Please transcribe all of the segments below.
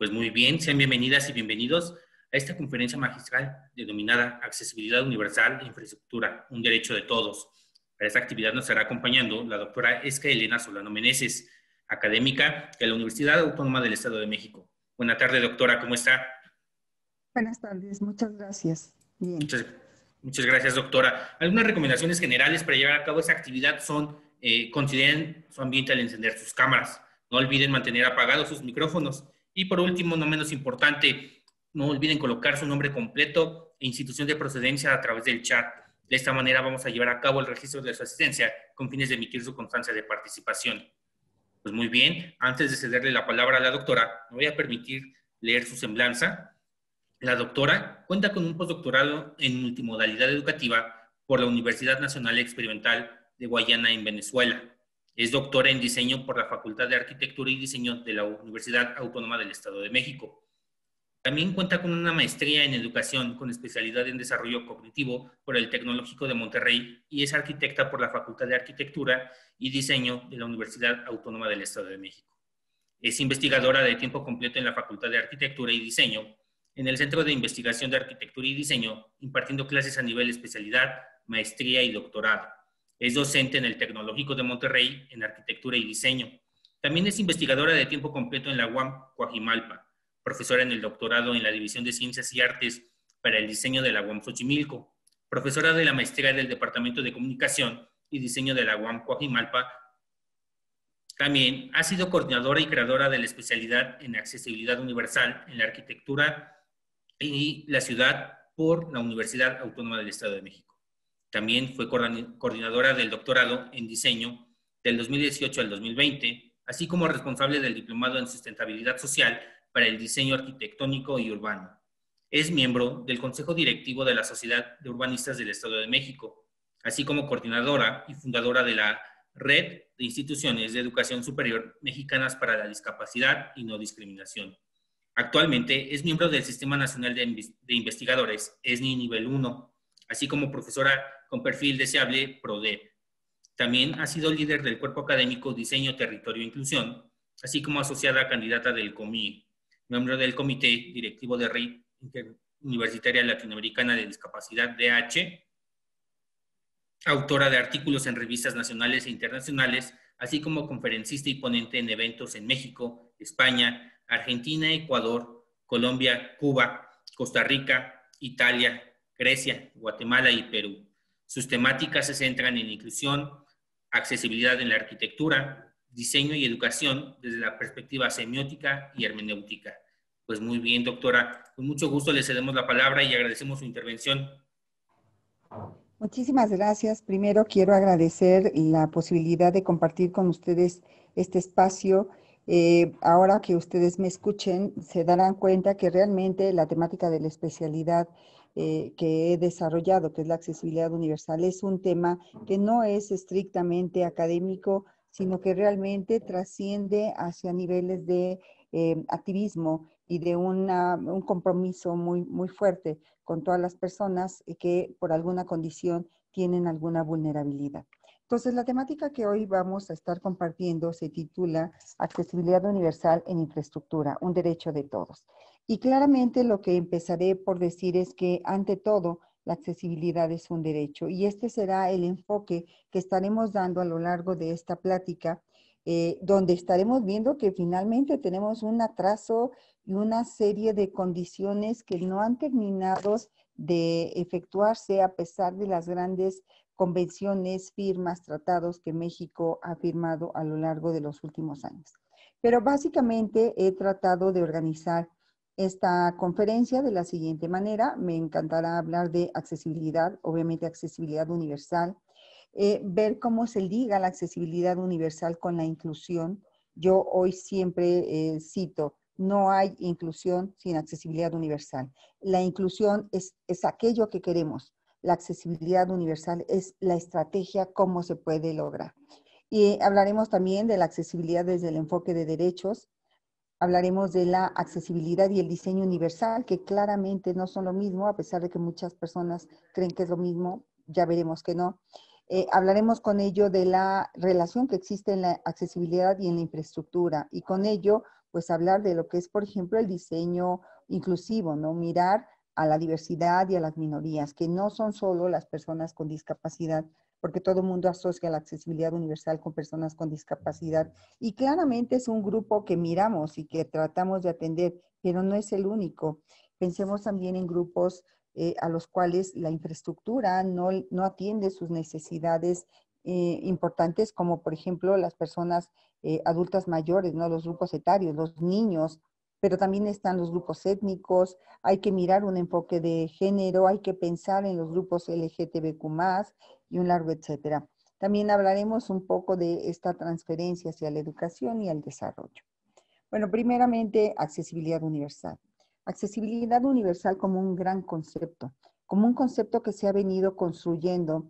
Pues muy bien, sean bienvenidas y bienvenidos a esta conferencia magistral denominada Accesibilidad Universal e Infraestructura, un derecho de todos. Para esta actividad nos estará acompañando la doctora Esca Elena Solano Meneses, académica de la Universidad Autónoma del Estado de México. Buenas tardes, doctora, ¿cómo está? Buenas tardes, muchas gracias. Muchas, gracias, doctora. Algunas recomendaciones generales para llevar a cabo esta actividad son eh, consideren su ambiente al encender sus cámaras. No olviden mantener apagados sus micrófonos y por último, no menos importante, no olviden colocar su nombre completo e institución de procedencia a través del chat. De esta manera vamos a llevar a cabo el registro de su asistencia con fines de emitir su constancia de participación. Pues muy bien, antes de cederle la palabra a la doctora, me voy a permitir leer su semblanza. La doctora cuenta con un postdoctorado en multimodalidad educativa por la Universidad Nacional Experimental de Guayana en Venezuela. Es doctora en diseño por la Facultad de Arquitectura y Diseño de la Universidad Autónoma del Estado de México. También cuenta con una maestría en educación con especialidad en desarrollo cognitivo por el Tecnológico de Monterrey y es arquitecta por la Facultad de Arquitectura y Diseño de la Universidad Autónoma del Estado de México. Es investigadora de tiempo completo en la Facultad de Arquitectura y Diseño, en el Centro de Investigación de Arquitectura y Diseño, impartiendo clases a nivel especialidad, maestría y doctorado. Es docente en el Tecnológico de Monterrey en Arquitectura y Diseño. También es investigadora de tiempo completo en la UAM Coajimalpa, profesora en el doctorado en la División de Ciencias y Artes para el Diseño de la UAM Xochimilco, profesora de la maestría del Departamento de Comunicación y Diseño de la UAM Coajimalpa. También ha sido coordinadora y creadora de la especialidad en accesibilidad universal en la arquitectura y la ciudad por la Universidad Autónoma del Estado de México. También fue coordinadora del doctorado en diseño del 2018 al 2020, así como responsable del diplomado en sustentabilidad social para el diseño arquitectónico y urbano. Es miembro del Consejo Directivo de la Sociedad de Urbanistas del Estado de México, así como coordinadora y fundadora de la Red de Instituciones de Educación Superior Mexicanas para la Discapacidad y No Discriminación. Actualmente es miembro del Sistema Nacional de, Investigadores, ESNI Nivel 1, así como profesora con perfil deseable PRODE. También ha sido líder del cuerpo académico Diseño, Territorio e Inclusión, así como asociada candidata del COMI, miembro del Comité Directivo de Red Universitaria Latinoamericana de Discapacidad DH, autora de artículos en revistas nacionales e internacionales, así como conferencista y ponente en eventos en México, España, Argentina, Ecuador, Colombia, Cuba, Costa Rica, Italia, Grecia, Guatemala y Perú. Sus temáticas se centran en inclusión, accesibilidad en la arquitectura, diseño y educación desde la perspectiva semiótica y hermenéutica. Pues muy bien, doctora. Con mucho gusto le cedemos la palabra y agradecemos su intervención. Muchísimas gracias. Primero quiero agradecer la posibilidad de compartir con ustedes este espacio. Eh, ahora que ustedes me escuchen, se darán cuenta que realmente la temática de la especialidad eh, que he desarrollado, que es la accesibilidad universal, es un tema que no es estrictamente académico, sino que realmente trasciende hacia niveles de eh, activismo y de un compromiso muy, muy fuerte con todas las personas que por alguna condición tienen alguna vulnerabilidad. Entonces, la temática que hoy vamos a estar compartiendo se titula Accesibilidad Universal en Infraestructura, un derecho de todos. Y claramente lo que empezaré por decir es que, ante todo, la accesibilidad es un derecho y este será el enfoque que estaremos dando a lo largo de esta plática, eh, donde estaremos viendo que finalmente tenemos un atraso y una serie de condiciones que no han terminado de efectuarse a pesar de las grandes convenciones, firmas, tratados que México ha firmado a lo largo de los últimos años. Pero básicamente he tratado de organizar esta conferencia de la siguiente manera. Me encantará hablar de accesibilidad, obviamente accesibilidad universal, eh, ver cómo se liga la accesibilidad universal con la inclusión. Yo hoy siempre eh, cito, no hay inclusión sin accesibilidad universal. La inclusión es, es aquello que queremos. La accesibilidad universal es la estrategia, cómo se puede lograr. Y hablaremos también de la accesibilidad desde el enfoque de derechos, Hablaremos de la accesibilidad y el diseño universal, que claramente no son lo mismo, a pesar de que muchas personas creen que es lo mismo, ya veremos que no. Eh, hablaremos con ello de la relación que existe en la accesibilidad y en la infraestructura, y con ello, pues hablar de lo que es, por ejemplo, el diseño inclusivo, ¿no? Mirar a la diversidad y a las minorías, que no son solo las personas con discapacidad porque todo el mundo asocia la accesibilidad universal con personas con discapacidad y claramente es un grupo que miramos y que tratamos de atender, pero no es el único. Pensemos también en grupos eh, a los cuales la infraestructura no, atiende sus necesidades eh, importantes, como por ejemplo las personas eh, adultas mayores, ¿no? los grupos etarios, los niños, pero también están los grupos étnicos, hay que mirar un enfoque de género, hay que pensar en los grupos LGTBQ+, y un largo etcétera. También hablaremos un poco de esta transferencia hacia la educación y el desarrollo. Bueno, primeramente, accesibilidad universal. Accesibilidad universal como un gran concepto, como un concepto que se ha venido construyendo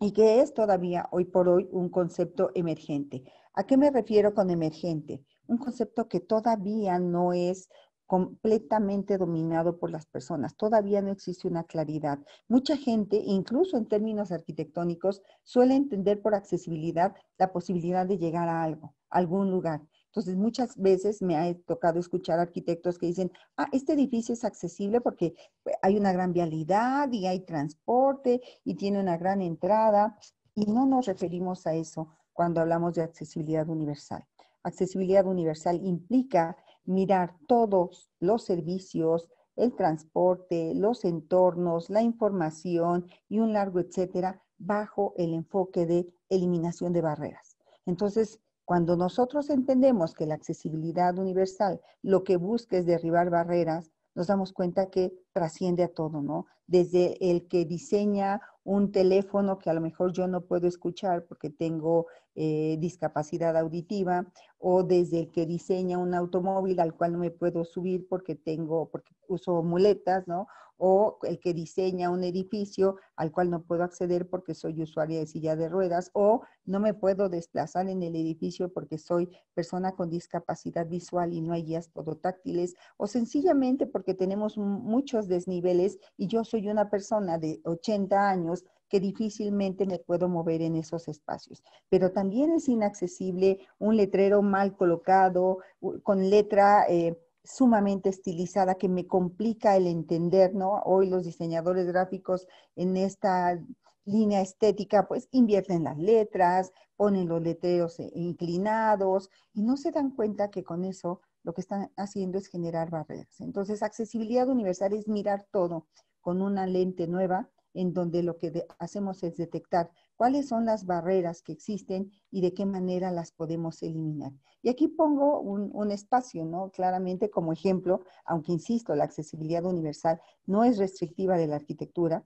y que es todavía hoy por hoy un concepto emergente. ¿A qué me refiero con emergente? Un concepto que todavía no es completamente dominado por las personas. Todavía no existe una claridad. Mucha gente, incluso en términos arquitectónicos, suele entender por accesibilidad la posibilidad de llegar a algo, a algún lugar. Entonces, muchas veces me ha tocado escuchar arquitectos que dicen, ah, este edificio es accesible porque eh, hay una gran vialidad y hay transporte y tiene una gran entrada. Y no nos referimos a eso cuando hablamos de accesibilidad universal. Accesibilidad universal implica mirar todos los servicios, el transporte, los entornos, la información y un largo etcétera bajo el enfoque de eliminación de barreras. Entonces, cuando nosotros entendemos que la accesibilidad universal lo que busca es derribar barreras, nos damos cuenta que trasciende a todo, ¿no? Desde el que diseña un teléfono que a lo mejor yo no puedo escuchar porque tengo eh, discapacidad auditiva o desde el que diseña un automóvil al cual no me puedo subir porque tengo, porque uso muletas, ¿no? O el que diseña un edificio al cual no puedo acceder porque soy usuaria de silla de ruedas o no me puedo desplazar en el edificio porque soy persona con discapacidad visual y no hay guías podotáctiles o sencillamente porque tenemos muchos desniveles y yo soy una persona de 80 años que difícilmente me puedo mover en esos espacios. Pero también es inaccesible un letrero mal colocado, con letra... Eh, sumamente estilizada que me complica el entender, ¿no? Hoy los diseñadores gráficos en esta línea estética, pues invierten las letras, ponen los letreros eh, inclinados y no se dan cuenta que con eso lo que están haciendo es generar barreras. Entonces, accesibilidad universal es mirar todo con una lente nueva en donde lo que hacemos es detectar cuáles son las barreras que existen y de qué manera las podemos eliminar. Y aquí pongo un, espacio, ¿no? Claramente como ejemplo, aunque insisto, la accesibilidad universal no es restrictiva de la arquitectura,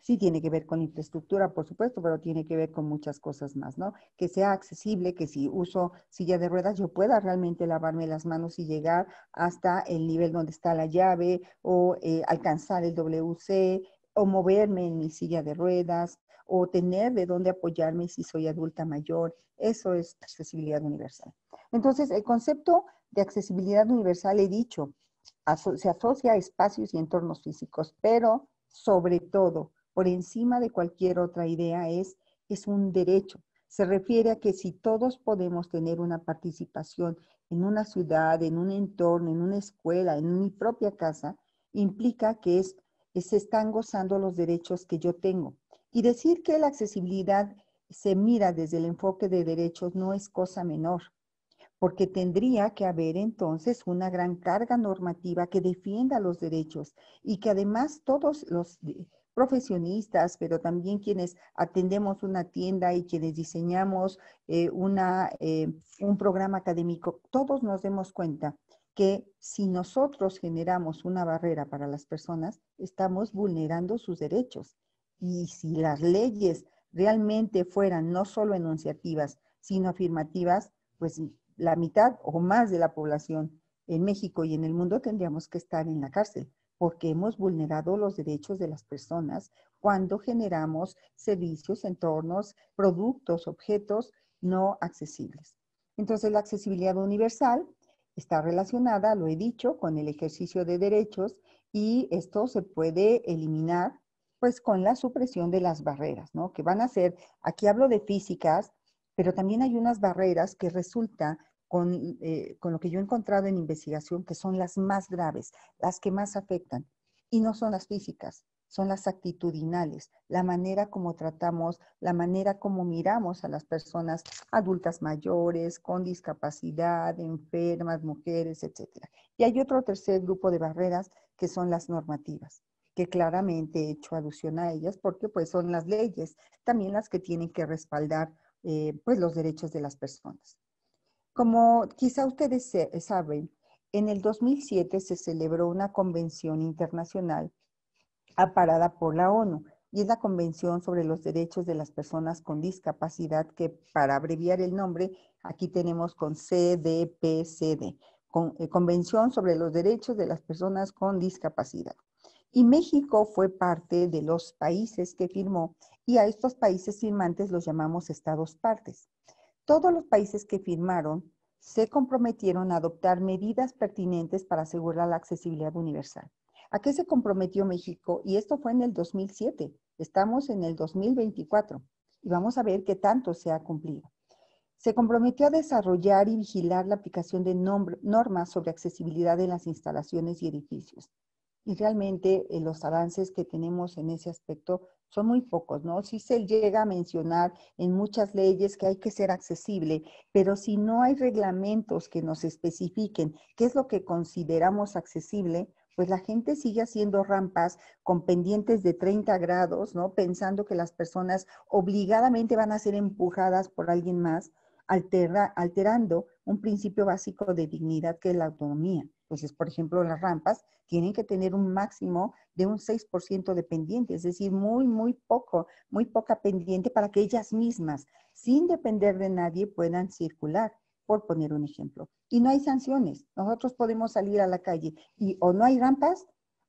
sí tiene que ver con infraestructura, por supuesto, pero tiene que ver con muchas cosas más, ¿no? Que sea accesible, que si uso silla de ruedas yo pueda realmente lavarme las manos y llegar hasta el nivel donde está la llave o eh, alcanzar el WC o moverme en mi silla de ruedas o tener de dónde apoyarme si soy adulta mayor. Eso es accesibilidad universal. Entonces, el concepto de accesibilidad universal, he dicho, se asocia a espacios y entornos físicos, pero sobre todo, por encima de cualquier otra idea, es, es un derecho. Se refiere a que si todos podemos tener una participación en una ciudad, en un entorno, en una escuela, en mi propia casa, implica que es se están gozando los derechos que yo tengo. Y decir que la accesibilidad se mira desde el enfoque de derechos no es cosa menor, porque tendría que haber entonces una gran carga normativa que defienda los derechos y que además todos los eh, profesionistas, pero también quienes atendemos una tienda y quienes diseñamos eh, una, eh, un programa académico, todos nos demos cuenta que si nosotros generamos una barrera para las personas, estamos vulnerando sus derechos. Y si las leyes realmente fueran no solo enunciativas, sino afirmativas, pues la mitad o más de la población en México y en el mundo tendríamos que estar en la cárcel, porque hemos vulnerado los derechos de las personas cuando generamos servicios, entornos, productos, objetos no accesibles. Entonces, la accesibilidad universal Está relacionada, lo he dicho, con el ejercicio de derechos y esto se puede eliminar pues con la supresión de las barreras, ¿no? Que van a ser, aquí hablo de físicas, pero también hay unas barreras que resulta con, eh, con lo que yo he encontrado en investigación que son las más graves, las que más afectan y no son las físicas, son las actitudinales, la manera como tratamos, la manera como miramos a las personas adultas mayores, con discapacidad, enfermas, mujeres, etc. Y hay otro tercer grupo de barreras que son las normativas que claramente he hecho alusión a ellas porque pues son las leyes también las que tienen que respaldar eh, pues los derechos de las personas. Como quizá ustedes saben, en el 2007 se celebró una convención internacional aparada por la ONU y es la Convención sobre los Derechos de las Personas con Discapacidad, que para abreviar el nombre, aquí tenemos con CDPCD, eh, Convención sobre los Derechos de las Personas con Discapacidad. Y México fue parte de los países que firmó y a estos países firmantes los llamamos estados partes. Todos los países que firmaron se comprometieron a adoptar medidas pertinentes para asegurar la accesibilidad universal. ¿A qué se comprometió México? Y esto fue en el 2007. Estamos en el 2024 y vamos a ver qué tanto se ha cumplido. Se comprometió a desarrollar y vigilar la aplicación de normas sobre accesibilidad en las instalaciones y edificios. Y realmente eh, los avances que tenemos en ese aspecto son muy pocos, ¿no? Sí se llega a mencionar en muchas leyes que hay que ser accesible, pero si no hay reglamentos que nos especifiquen qué es lo que consideramos accesible, pues la gente sigue haciendo rampas con pendientes de 30 grados, ¿no? Pensando que las personas obligadamente van a ser empujadas por alguien más, alterando un principio básico de dignidad que es la autonomía. Entonces, por ejemplo, las rampas tienen que tener un máximo de un 6% de pendiente, es decir, muy, muy poco, muy poca pendiente para que ellas mismas, sin depender de nadie, puedan circular por poner un ejemplo. Y no hay sanciones. Nosotros podemos salir a la calle y o no hay rampas,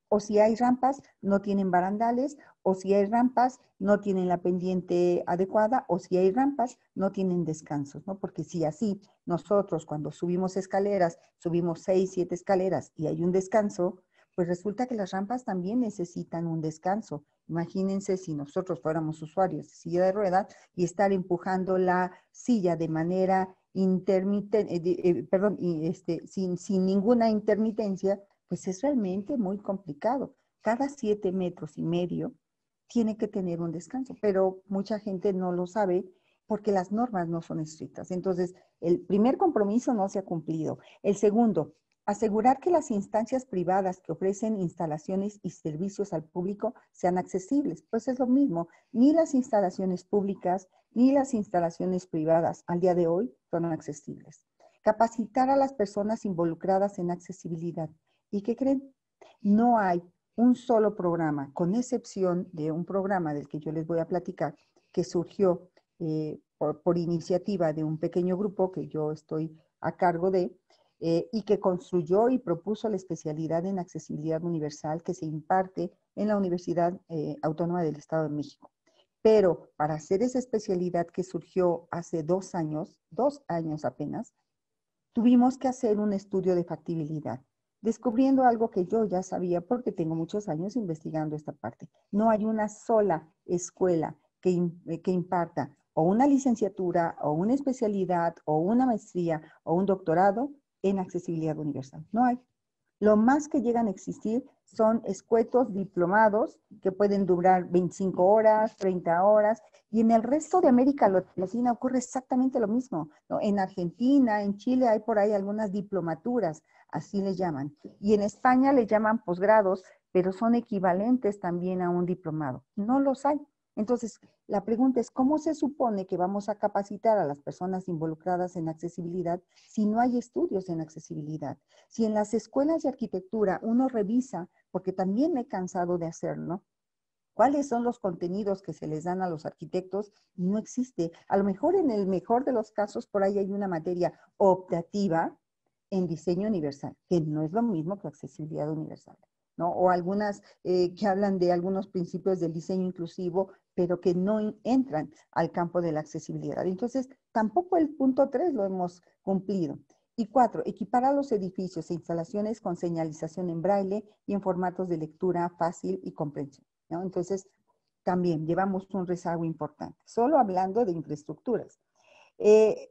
o si hay rampas, no tienen barandales, o si hay rampas, no tienen la pendiente adecuada, o si hay rampas, no tienen descansos, ¿no? Porque si así nosotros cuando subimos escaleras, subimos seis, siete escaleras y hay un descanso, pues resulta que las rampas también necesitan un descanso. Imagínense si nosotros fuéramos usuarios de silla de ruedas y estar empujando la silla de manera intermitente, eh, eh, perdón, este, sin, sin ninguna intermitencia, pues es realmente muy complicado. Cada siete metros y medio tiene que tener un descanso, pero mucha gente no lo sabe porque las normas no son estrictas. Entonces, el primer compromiso no se ha cumplido. El segundo, asegurar que las instancias privadas que ofrecen instalaciones y servicios al público sean accesibles. Pues es lo mismo, ni las instalaciones públicas ni las instalaciones privadas al día de hoy son accesibles. Capacitar a las personas involucradas en accesibilidad. ¿Y qué creen? No hay un solo programa, con excepción de un programa del que yo les voy a platicar, que surgió eh, por, iniciativa de un pequeño grupo que yo estoy a cargo de, eh, y que construyó y propuso la especialidad en accesibilidad universal que se imparte en la Universidad eh, Autónoma del Estado de México pero para hacer esa especialidad que surgió hace dos años, dos años apenas, tuvimos que hacer un estudio de factibilidad, descubriendo algo que yo ya sabía porque tengo muchos años investigando esta parte. No hay una sola escuela que, eh, que imparta o una licenciatura o una especialidad o una maestría o un doctorado en accesibilidad universal. No hay. Lo más que llegan a existir son escuetos diplomados que pueden durar 25 horas, 30 horas, y en el resto de América Latina ocurre exactamente lo mismo. En Argentina, en Chile hay por ahí algunas diplomaturas, así le llaman, y en España le llaman posgrados, pero son equivalentes también a un diplomado. No los hay. Entonces, la pregunta es, ¿cómo se supone que vamos a capacitar a las personas involucradas en accesibilidad si no hay estudios en accesibilidad? Si en las escuelas de arquitectura uno revisa, porque también me he cansado de hacerlo, cuáles son los contenidos que se les dan a los arquitectos no existe. A lo mejor en el mejor de los casos por ahí hay una materia optativa en diseño universal, que no es lo mismo que accesibilidad universal. ¿no? O algunas eh, que hablan de algunos principios del diseño inclusivo, pero que no entran al campo de la accesibilidad. Entonces, tampoco el punto 3 lo hemos cumplido. Y cuatro, equiparar los edificios e instalaciones con señalización en braille y en formatos de lectura fácil y comprensible. Entonces, también llevamos un rezago importante, solo hablando de infraestructuras. Eh,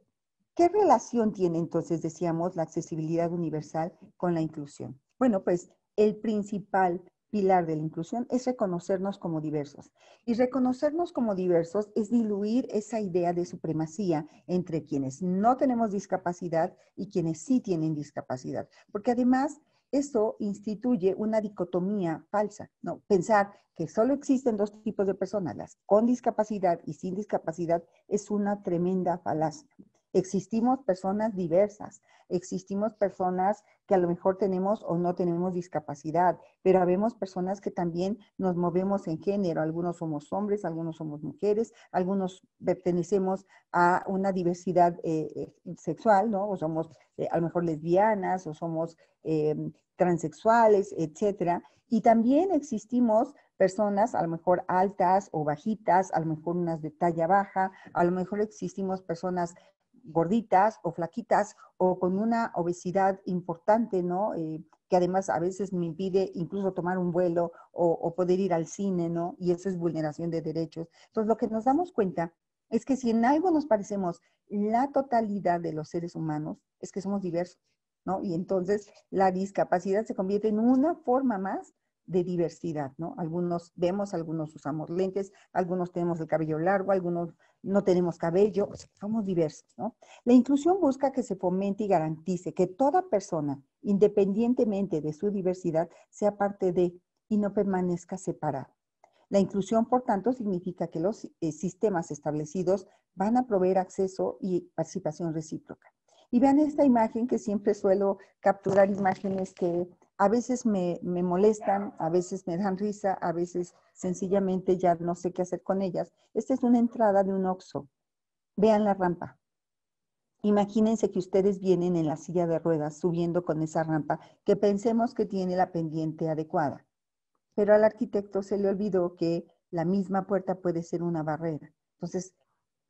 ¿Qué relación tiene entonces, decíamos, la accesibilidad universal con la inclusión? Bueno, pues el principal pilar de la inclusión es reconocernos como diversos. Y reconocernos como diversos es diluir esa idea de supremacía entre quienes no tenemos discapacidad y quienes sí tienen discapacidad. Porque además, eso instituye una dicotomía falsa, ¿no? Pensar que solo existen dos tipos de personas, las con discapacidad y sin discapacidad, es una tremenda falacia. Existimos personas diversas, existimos personas que a lo mejor tenemos o no tenemos discapacidad, pero habemos personas que también nos movemos en género. Algunos somos hombres, algunos somos mujeres, algunos pertenecemos a una diversidad eh, eh, sexual, ¿no? O somos eh, a lo mejor lesbianas o somos em, transexuales, etcétera. Y también existimos personas a lo mejor altas o bajitas, a lo mejor unas de talla baja, a lo mejor existimos personas gorditas o flaquitas o con una obesidad importante, ¿no? Eh, que además a veces me impide incluso tomar un vuelo o, o poder ir al cine, ¿no? Y eso es vulneración de derechos. Entonces, lo que nos damos cuenta es que si en algo nos parecemos la totalidad de los seres humanos, es que somos diversos, ¿no? Y entonces la discapacidad se convierte en una forma más de diversidad, ¿no? Algunos vemos, algunos usamos lentes, algunos tenemos el cabello largo, algunos no tenemos cabello, somos diversos, ¿no? La inclusión busca que se fomente y garantice que toda persona, independientemente de su diversidad, sea parte de y no permanezca separada. La inclusión, por tanto, significa que los eh, sistemas establecidos van a proveer acceso y participación recíproca. Y vean esta imagen que siempre suelo capturar imágenes que a veces me, molestan, a veces me dan risa, a veces sencillamente ya no sé qué hacer con ellas. Esta es una entrada de un oxo. Vean la rampa. Imagínense que ustedes vienen en la silla de ruedas subiendo con esa rampa que pensemos que tiene la pendiente adecuada. Pero al arquitecto se le olvidó que la misma puerta puede ser una barrera. Entonces,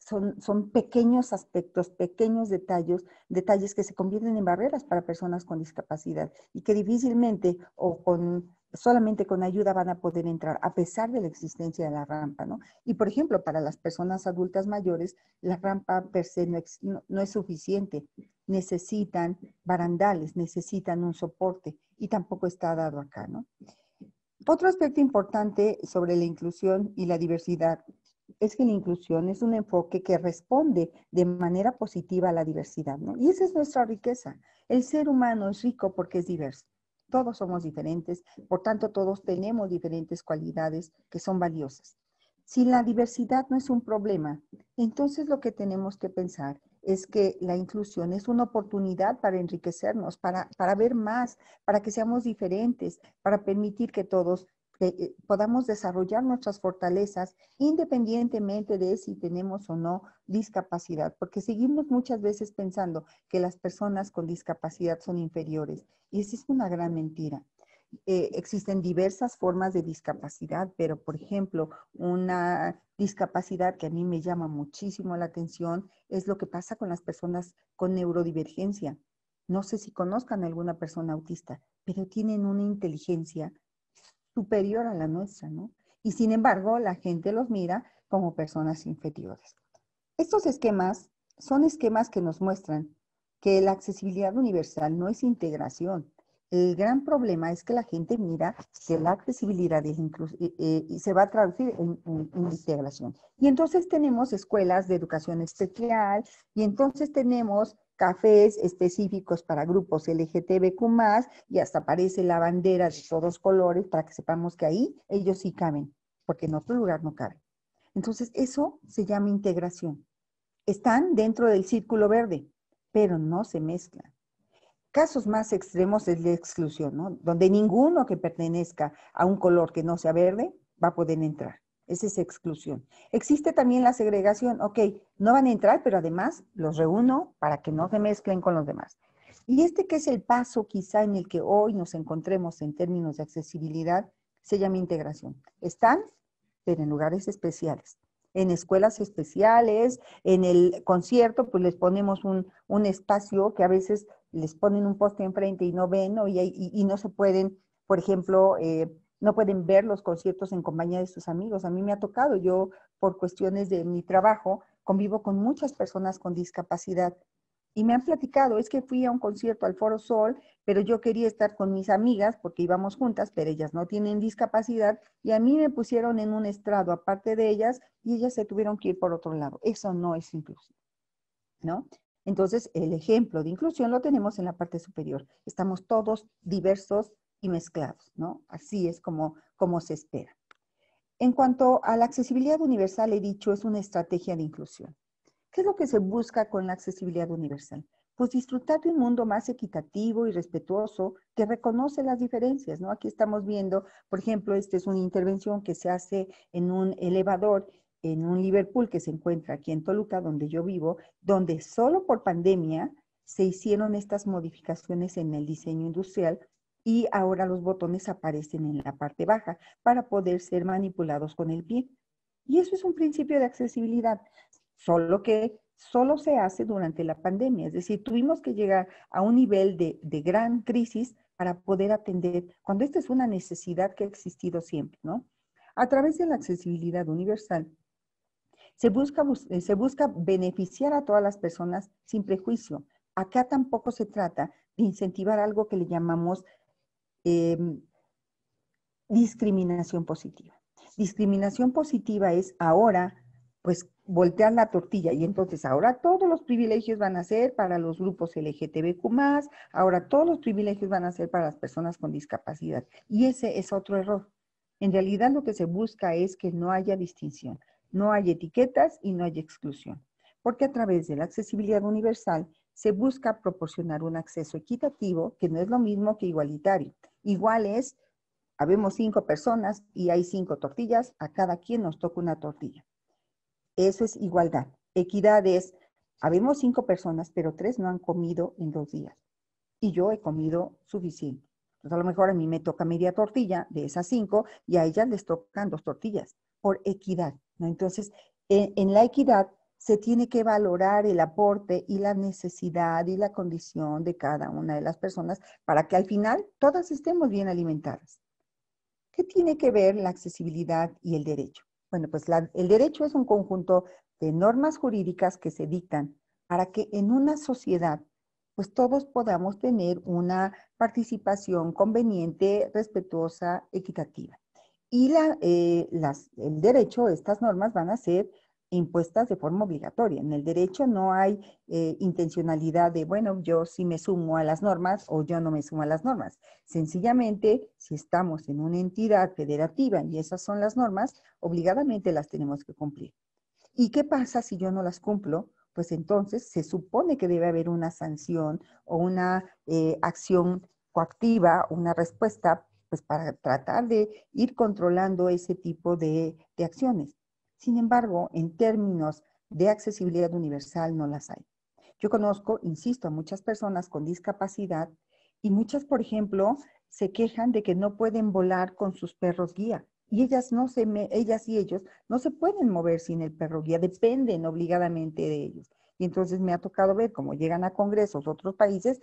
son, pequeños aspectos, pequeños detalles, detalles que se convierten en barreras para personas con discapacidad y que difícilmente o con solamente con ayuda van a poder entrar, a pesar de la existencia de la rampa, Y por ejemplo, para las personas adultas mayores, la rampa per se no es, suficiente. Necesitan barandales, necesitan un soporte y tampoco está dado acá, ¿no? Otro aspecto importante sobre la inclusión y la diversidad es que la inclusión es un enfoque que responde de manera positiva a la diversidad, ¿no? Y esa es nuestra riqueza. El ser humano es rico porque es diverso. Todos somos diferentes, por tanto todos tenemos diferentes cualidades que son valiosas. Si la diversidad no es un problema, entonces lo que tenemos que pensar es que la inclusión es una oportunidad para enriquecernos, para, para ver más, para que seamos diferentes, para permitir que todos eh, podamos desarrollar nuestras fortalezas independientemente de si tenemos o no discapacidad, porque seguimos muchas veces pensando que las personas con discapacidad son inferiores y esa es una gran mentira. Eh, existen diversas formas de discapacidad, pero por ejemplo, una discapacidad que a mí me llama muchísimo la atención es lo que pasa con las personas con neurodivergencia. No sé si conozcan a alguna persona autista, pero tienen una inteligencia superior a la nuestra, ¿no? Y sin embargo, la gente los mira como personas inferiores. Estos esquemas son esquemas que nos muestran que la accesibilidad universal no es integración. El gran problema es que la gente mira que la accesibilidad es eh, eh, se va a traducir en, integración. Y entonces tenemos escuelas de educación especial y entonces tenemos cafés específicos para grupos LGTBQ+, y hasta aparece la bandera de todos colores para que sepamos que ahí ellos sí caben, porque en otro lugar no caben. Entonces, eso se llama integración. Están dentro del círculo verde, pero no se mezclan. Casos más extremos es la exclusión, ¿no? Donde ninguno que pertenezca a un color que no sea verde va a poder entrar. Esa es exclusión. Existe también la segregación. Ok, no van a entrar, pero además los reúno para que no se mezclen con los demás. Y este que es el paso quizá en el que hoy nos encontremos en términos de accesibilidad, se llama integración. Están, pero en lugares especiales, en escuelas especiales, en el concierto, pues les ponemos un, espacio que a veces les ponen un poste enfrente y no ven Y, no se pueden, por ejemplo, eh, no pueden ver los conciertos en compañía de sus amigos. A mí me ha tocado, yo por cuestiones de mi trabajo convivo con muchas personas con discapacidad y me han platicado, es que fui a un concierto al Foro Sol, pero yo quería estar con mis amigas porque íbamos juntas, pero ellas no tienen discapacidad y a mí me pusieron en un estrado aparte de ellas y ellas se tuvieron que ir por otro lado. Eso no es inclusión. ¿no? Entonces, el ejemplo de inclusión lo tenemos en la parte superior. Estamos todos diversos, y mezclados, ¿no? Así es como, como se espera. En cuanto a la accesibilidad universal, he dicho, es una estrategia de inclusión. ¿Qué es lo que se busca con la accesibilidad universal? Pues disfrutar de un mundo más equitativo y respetuoso que reconoce las diferencias, ¿no? Aquí estamos viendo, por ejemplo, esta es una intervención que se hace en un elevador en un Liverpool que se encuentra aquí en Toluca, donde yo vivo, donde solo por pandemia se hicieron estas modificaciones en el diseño industrial y ahora los botones aparecen en la parte baja para poder ser manipulados con el pie. Y eso es un principio de accesibilidad, solo que solo se hace durante la pandemia. Es decir, tuvimos que llegar a un nivel de, de gran crisis para poder atender, cuando esta es una necesidad que ha existido siempre, ¿no? A través de la accesibilidad universal, se busca, eh, se busca beneficiar a todas las personas sin prejuicio. Acá tampoco se trata de incentivar algo que le llamamos Em, discriminación positiva. Discriminación positiva es ahora, pues, voltear la tortilla y entonces ahora todos los privilegios van a ser para los grupos LGTBQ+, ahora todos los privilegios van a ser para las personas con discapacidad. Y ese es otro error. En realidad lo que se busca es que no haya distinción, no hay etiquetas y no hay exclusión, porque a través de la accesibilidad universal se busca proporcionar un acceso equitativo, que no es lo mismo que igualitario. Igual es, habemos cinco personas y hay cinco tortillas, a cada quien nos toca una tortilla. Eso es igualdad. Equidad es, habemos cinco personas, pero tres no han comido en dos días. Y yo he comido suficiente. Entonces, pues, a lo mejor a mí me toca media tortilla de esas cinco y a ellas les tocan dos tortillas por equidad. Entonces, en la equidad se tiene que valorar el aporte y la necesidad y la condición de cada una de las personas para que al final todas estemos bien alimentadas. ¿Qué tiene que ver la accesibilidad y el derecho? Bueno, pues el derecho es un conjunto de normas jurídicas que se dictan para que en una sociedad pues todos podamos tener una participación conveniente, respetuosa, equitativa. Y eh, el derecho, estas normas van a ser impuestas de forma obligatoria. En el derecho no hay eh, intencionalidad de, bueno, yo sí me sumo a las normas o yo no me sumo a las normas. Sencillamente, si estamos en una entidad federativa y esas son las normas, obligadamente las tenemos que cumplir. ¿Y qué pasa si yo no las cumplo? Pues entonces se supone que debe haber una sanción o una eh, acción coactiva, una respuesta, pues para tratar de ir controlando ese tipo de acciones sin embargo, en términos de accesibilidad universal no las hay. Yo conozco, insisto, a muchas personas con discapacidad y muchas, por ejemplo, se quejan de que no pueden volar con sus perros guía. Y ellas, no se ellas y ellos no se pueden mover sin el perro guía, dependen obligadamente de ellos. Y entonces me ha tocado ver cómo llegan a congresos otros países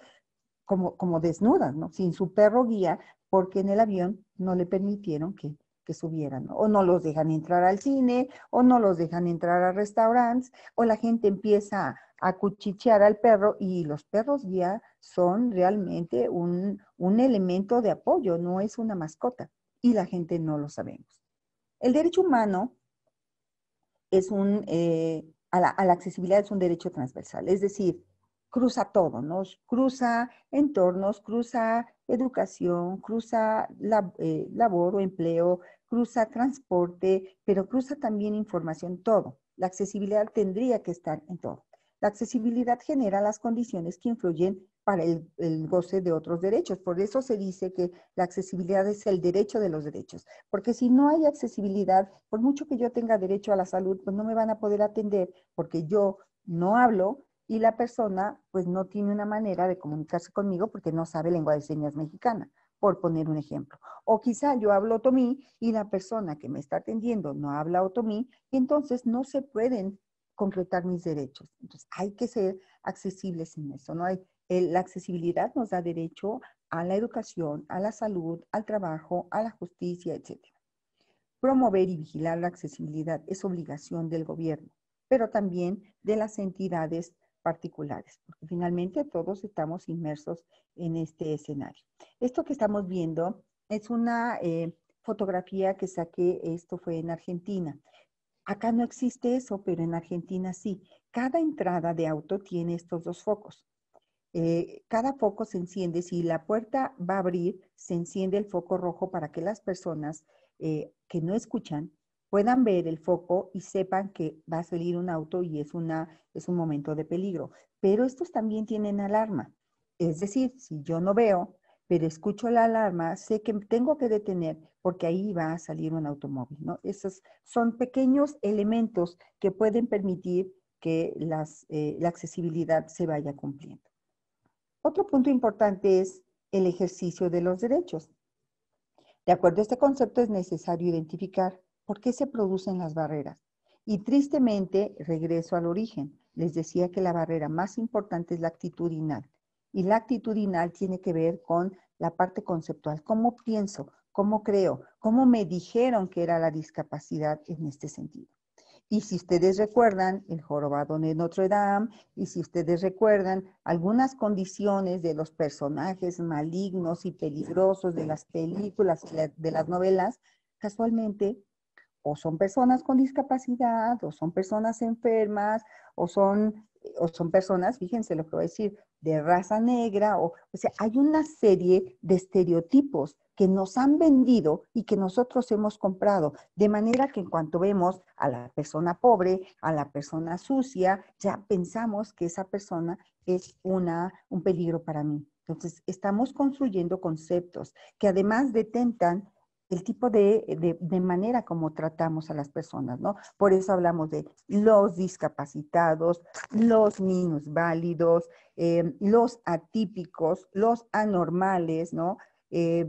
como, como desnudas, Sin su perro guía, porque en el avión no le permitieron que que subieran, o no los dejan entrar al cine, o no los dejan entrar a restaurantes, o la gente empieza a cuchichear al perro y los perros ya son realmente un, elemento de apoyo, no es una mascota y la gente no lo sabemos. El derecho humano es un, eh, la, a la accesibilidad es un derecho transversal, es decir, cruza todo, nos cruza entornos, cruza educación, cruza la eh, labor o empleo, cruza transporte, pero cruza también información, todo. La accesibilidad tendría que estar en todo. La accesibilidad genera las condiciones que influyen para el, el, goce de otros derechos. Por eso se dice que la accesibilidad es el derecho de los derechos. Porque si no hay accesibilidad, por mucho que yo tenga derecho a la salud, pues no me van a poder atender porque yo no hablo, y la persona pues no tiene una manera de comunicarse conmigo porque no sabe lengua de señas mexicana, por poner un ejemplo. O quizá yo hablo otomí y la persona que me está atendiendo no habla otomí y entonces no se pueden completar mis derechos. Entonces hay que ser accesibles en eso, ¿no? Hay, la accesibilidad nos da derecho a la educación, a la salud, al trabajo, a la justicia, etc. Promover y vigilar la accesibilidad es obligación del gobierno, pero también de las entidades particulares, porque finalmente todos estamos inmersos en este escenario. Esto que estamos viendo es una eh, fotografía que saqué, esto fue en Argentina. Acá no existe eso, pero en Argentina sí. Cada entrada de auto tiene estos dos focos. Eh, cada foco se enciende, si la puerta va a abrir, se enciende el foco rojo para que las personas eh, que no escuchan puedan ver el foco y sepan que va a salir un auto y es, una, es un momento de peligro. Pero estos también tienen alarma. Es decir, si yo no veo, pero escucho la alarma, sé que tengo que detener porque ahí va a salir un automóvil, ¿no? Esos son pequeños elementos que pueden permitir que eh, la accesibilidad se vaya cumpliendo. Otro punto importante es el ejercicio de los derechos. De acuerdo a este concepto es necesario identificar ¿Por qué se producen las barreras? Y tristemente, regreso al origen. Les decía que la barrera más importante es la actitud actitudinal. Y la actitud actitudinal tiene que ver con la parte conceptual. ¿Cómo pienso? ¿Cómo creo? ¿Cómo me dijeron que era la discapacidad en este sentido? Y si ustedes recuerdan el jorobado de Notre Dame, y si ustedes recuerdan algunas condiciones de los personajes malignos y peligrosos de las películas, de las novelas, casualmente o son personas con discapacidad, o son personas enfermas, o son, o son personas, fíjense lo que voy a decir, de raza negra, o, sea, hay una serie de estereotipos que nos han vendido y que nosotros hemos comprado. De manera que en cuanto vemos a la persona pobre, a la persona sucia, ya pensamos que esa persona es una, un peligro para mí. Entonces, estamos construyendo conceptos que además detentan el tipo de, manera como tratamos a las personas, ¿no? Por eso hablamos de los discapacitados, los minusválidos, válidos, eh, los atípicos, los anormales, ¿no? Eh,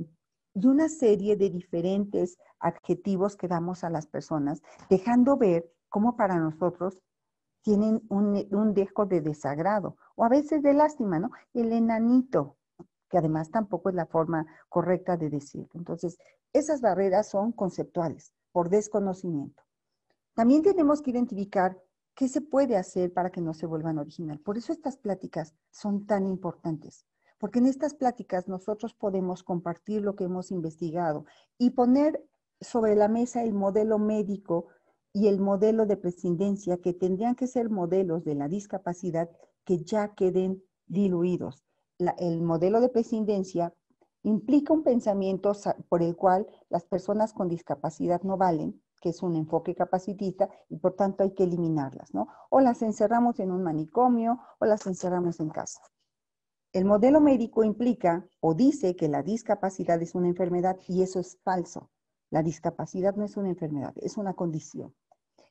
y una serie de diferentes adjetivos que damos a las personas, dejando ver cómo para nosotros tienen un, un dejo de desagrado o a veces de lástima, ¿no? El enanito, que además tampoco es la forma correcta de decirlo. Entonces, esas barreras son conceptuales, por desconocimiento. También tenemos que identificar qué se puede hacer para que no se vuelvan original. Por eso estas pláticas son tan importantes, porque en estas pláticas nosotros podemos compartir lo que hemos investigado y poner sobre la mesa el modelo médico y el modelo de presidencia que tendrían que ser modelos de la discapacidad que ya queden diluidos el modelo de presidencia implica un pensamiento por el cual las personas con discapacidad no valen, que es un enfoque capacitista, y por tanto hay que eliminarlas, ¿no? O las encerramos en un manicomio o las encerramos en casa. El modelo médico implica o dice que la discapacidad es una enfermedad y eso es falso. La discapacidad no es una enfermedad, es una condición.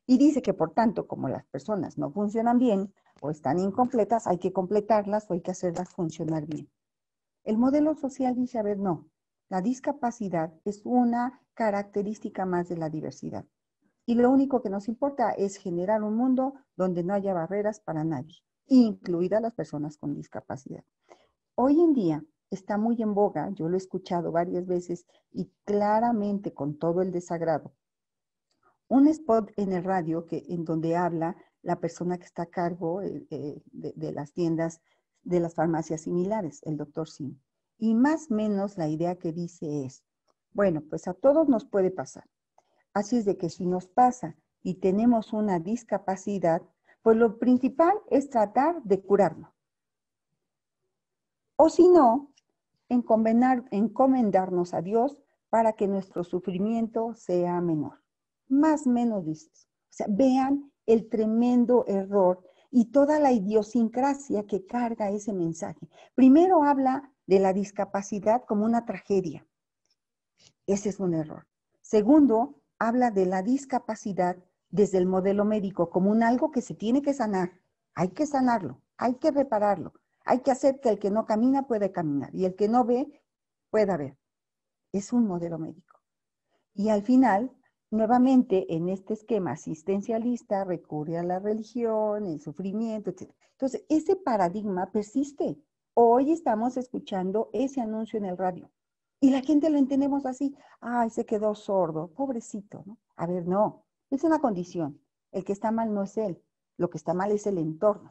Y dice que, por tanto, como las personas no funcionan bien o están incompletas, hay que completarlas o hay que hacerlas funcionar bien. El modelo social dice, a ver, no, la discapacidad es una característica más de la diversidad. Y lo único que nos importa es generar un mundo donde no haya barreras para nadie, incluidas las personas con discapacidad. Hoy en día está muy en boga, yo lo he escuchado varias veces y claramente con todo el desagrado, un spot en el radio que, en donde habla la persona que está a cargo eh, eh, de, de, las tiendas, de las farmacias similares, el doctor Sim. Y más o menos la idea que dice es, bueno, pues a todos nos puede pasar. Así es de que si nos pasa y tenemos una discapacidad, pues lo principal es tratar de curarnos. O si no, encomendarnos a Dios para que nuestro sufrimiento sea menor más menos dices. O sea, vean el tremendo error y toda la idiosincrasia que carga ese mensaje. Primero habla de la discapacidad como una tragedia. Ese es un error. Segundo, habla de la discapacidad desde el modelo médico como un algo que se tiene que sanar. Hay que sanarlo, hay que repararlo, hay que hacer que el que no camina puede caminar y el que no ve pueda ver. Es un modelo médico. Y al final Nuevamente, en este esquema asistencialista recurre a la religión, el sufrimiento, etc. Entonces, ese paradigma persiste. Hoy estamos escuchando ese anuncio en el radio y la gente lo entendemos así, ay, se quedó sordo, pobrecito, A ver, no, es una condición. El que está mal no es él, lo que está mal es el entorno.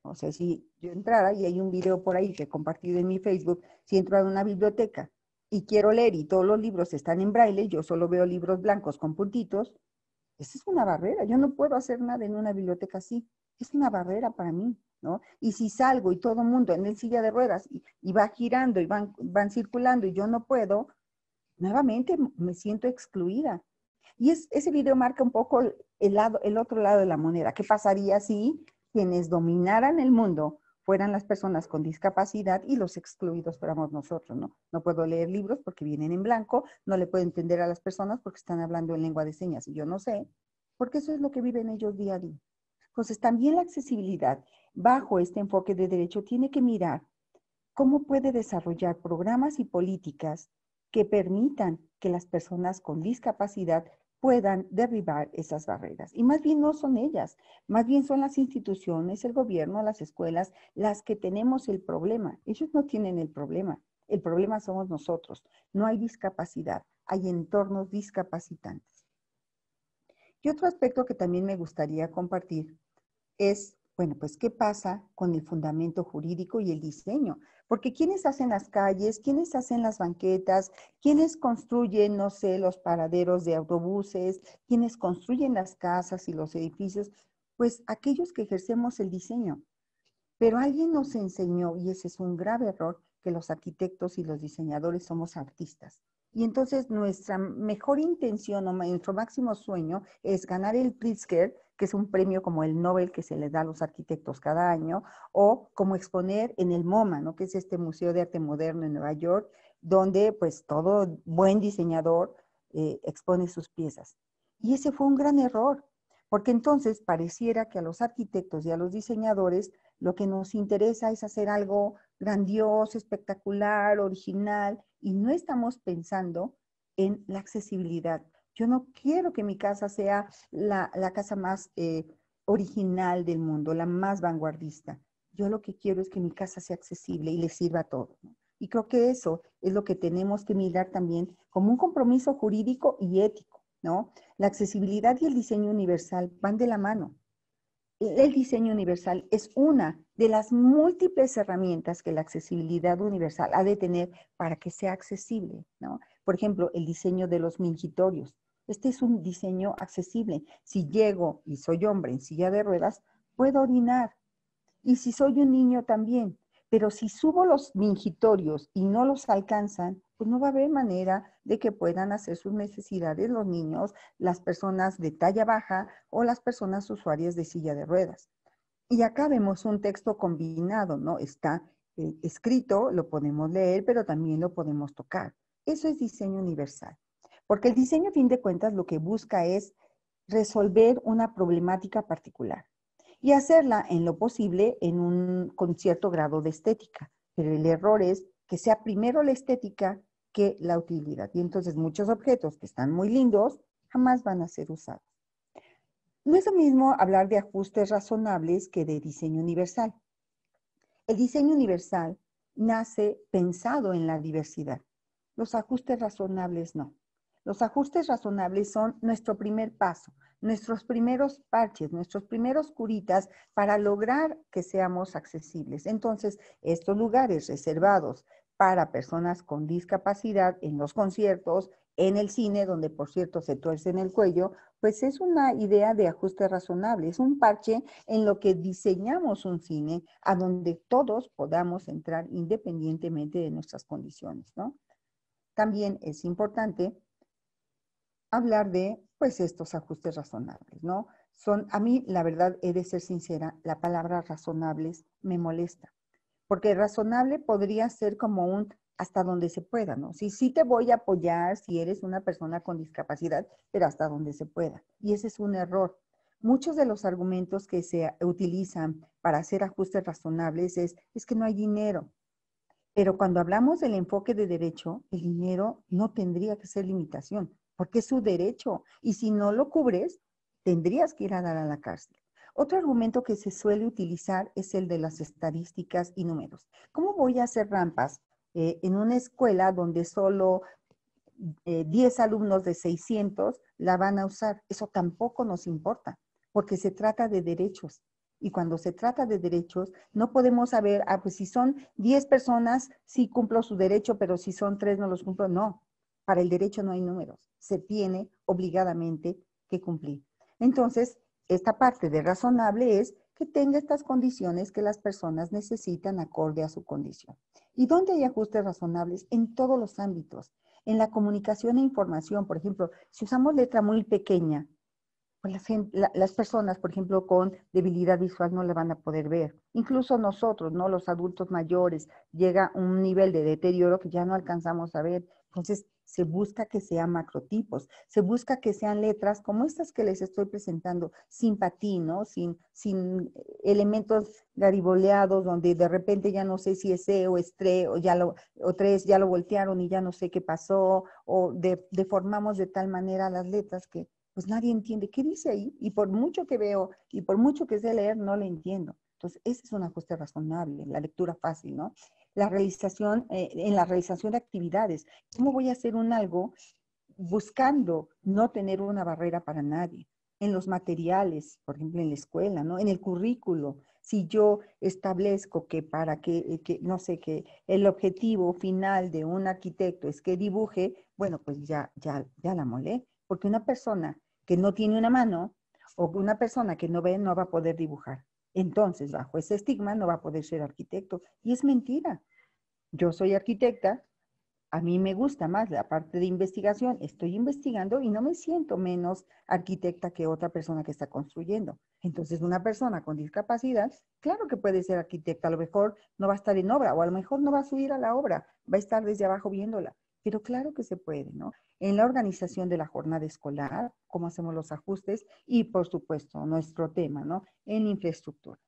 O sea, si yo entrara y hay un video por ahí que he compartido en mi Facebook, si entro a una biblioteca y quiero leer y todos los libros están en braille, yo solo veo libros blancos con puntitos, esa es una barrera. Yo no puedo hacer nada en una biblioteca así. Es una barrera para mí, ¿no? Y si salgo y todo el mundo en el silla de ruedas y, va girando y van, van circulando y yo no puedo, nuevamente me siento excluida. Y ese video marca un poco el, lado, el otro lado de la moneda. ¿Qué pasaría si quienes dominaran el mundo fueran las personas con discapacidad y los excluidos fuéramos nosotros, ¿no? No puedo leer libros porque vienen en blanco, no le puedo entender a las personas porque están hablando en lengua de señas y yo no sé, porque eso es lo que viven ellos día a día. Entonces, también la accesibilidad bajo este enfoque de derecho tiene que mirar cómo puede desarrollar programas y políticas que permitan que las personas con discapacidad puedan derribar esas barreras. Y más bien no son ellas, más bien son las instituciones, el gobierno, las escuelas, las que tenemos el problema. Ellos no tienen el problema, el problema somos nosotros. No hay discapacidad, hay entornos discapacitantes. Y otro aspecto que también me gustaría compartir es, bueno, pues, ¿qué pasa con el fundamento jurídico y el diseño? Porque ¿quiénes hacen las calles? ¿Quiénes hacen las banquetas? ¿Quiénes construyen, no sé, los paraderos de autobuses? ¿Quiénes construyen las casas y los edificios? Pues aquellos que ejercemos el diseño. Pero alguien nos enseñó, y ese es un grave error, que los arquitectos y los diseñadores somos artistas. Y entonces nuestra mejor intención o nuestro máximo sueño es ganar el Pritzker, que es un premio como el Nobel que se le da a los arquitectos cada año, o como exponer en el MoMA, ¿no? que es este Museo de Arte Moderno en Nueva York, donde pues todo buen diseñador eh, expone sus piezas. Y ese fue un gran error, porque entonces pareciera que a los arquitectos y a los diseñadores lo que nos interesa es hacer algo grandioso, espectacular, original, y no estamos pensando en la accesibilidad. Yo no quiero que mi casa sea la, casa más eh, original del mundo, la más vanguardista. Yo lo que quiero es que mi casa sea accesible y le sirva a todo. Y creo que eso es lo que tenemos que mirar también como un compromiso jurídico y ético la accesibilidad y el diseño universal van de la mano. El diseño universal es una de las múltiples herramientas que la accesibilidad universal ha de tener para que sea accesible, Por ejemplo, el diseño de los mingitorios. Este es un diseño accesible. Si llego y soy hombre en silla de ruedas, puedo orinar. Y si soy un niño también, pero si subo los mingitorios y no los alcanzan, pues no va a haber manera de que puedan hacer sus necesidades los niños, las personas de talla baja o las personas usuarias de silla de ruedas. Y acá vemos un texto combinado, ¿no? Está eh, escrito, lo podemos leer, pero también lo podemos tocar. Eso es diseño universal. Porque el diseño, a fin de cuentas, lo que busca es resolver una problemática particular y hacerla en lo posible en un, con cierto grado de estética. Pero el error es que sea primero la estética que la utilidad. Y entonces muchos objetos que están muy lindos jamás van a ser usados. No es lo mismo hablar de ajustes razonables que de diseño universal. El diseño universal nace pensado en la diversidad. Los ajustes razonables no. Los ajustes razonables son nuestro primer paso nuestros primeros parches, nuestros primeros curitas para lograr que seamos accesibles. Entonces, estos lugares reservados para personas con discapacidad en los conciertos, en el cine, donde por cierto se tuerce en el cuello, pues es una idea de ajuste razonable, es un parche en lo que diseñamos un cine a donde todos podamos entrar independientemente de nuestras condiciones, También es importante hablar de, pues, estos ajustes razonables, ¿no? Son, a mí, la verdad, he de ser sincera, la palabra razonables me molesta, porque razonable podría ser como un hasta donde se pueda, ¿no? Si sí te voy a apoyar si eres una persona con discapacidad, pero hasta donde se pueda. Y ese es un error. Muchos de los argumentos que se utilizan para hacer ajustes razonables es, es que no hay dinero. Pero cuando hablamos del enfoque de derecho, el dinero no tendría que ser limitación porque es su derecho. Y si no lo cubres, tendrías que ir a dar a la cárcel. Otro argumento que se suele utilizar es el de las estadísticas y números. ¿Cómo voy a hacer rampas eh, en una escuela donde solo 10 eh, alumnos de 600 la van a usar? Eso tampoco nos importa, porque se trata de derechos. Y cuando se trata de derechos, no podemos saber, ah, pues si son 10 personas, sí cumplo su derecho, pero si son 3 no los cumplo. No, para el derecho no hay números, se tiene obligadamente que cumplir. Entonces, esta parte de razonable es que tenga estas condiciones que las personas necesitan acorde a su condición. ¿Y dónde hay ajustes razonables? En todos los ámbitos. En la comunicación e información, por ejemplo, si usamos letra muy pequeña, pues las, las personas, por ejemplo, con debilidad visual no la van a poder ver. Incluso nosotros, ¿no? Los adultos mayores, llega un nivel de deterioro que ya no alcanzamos a ver. Entonces, se busca que sean macrotipos, se busca que sean letras como estas que les estoy presentando, sin patín, sin, sin eh, elementos gariboleados donde de repente ya no sé si es E o es o, ya lo, o tres ya lo voltearon y ya no sé qué pasó, o deformamos de tal manera las letras que pues nadie entiende qué dice ahí y por mucho que veo y por mucho que sé leer no lo entiendo. Entonces, ese es un ajuste razonable, la lectura fácil, ¿no? la realización, eh, en la realización de actividades. ¿Cómo voy a hacer un algo buscando no tener una barrera para nadie? En los materiales, por ejemplo, en la escuela, ¿no? En el currículo. Si yo establezco que para que, no sé, que el objetivo final de un arquitecto es que dibuje, bueno, pues ya, ya, ya la molé. Porque una persona que no tiene una mano o una persona que no ve no va a poder dibujar. Entonces, bajo ese estigma no va a poder ser arquitecto. Y es mentira. Yo soy arquitecta, a mí me gusta más la parte de investigación, estoy investigando y no me siento menos arquitecta que otra persona que está construyendo. Entonces, una persona con discapacidad, claro que puede ser arquitecta, a lo mejor no va a estar en obra o a lo mejor no va a subir a la obra, va a estar desde abajo viéndola. Pero claro que se puede, ¿no? En la organización de la jornada escolar, cómo hacemos los ajustes y, por supuesto, nuestro tema, ¿no? En infraestructura.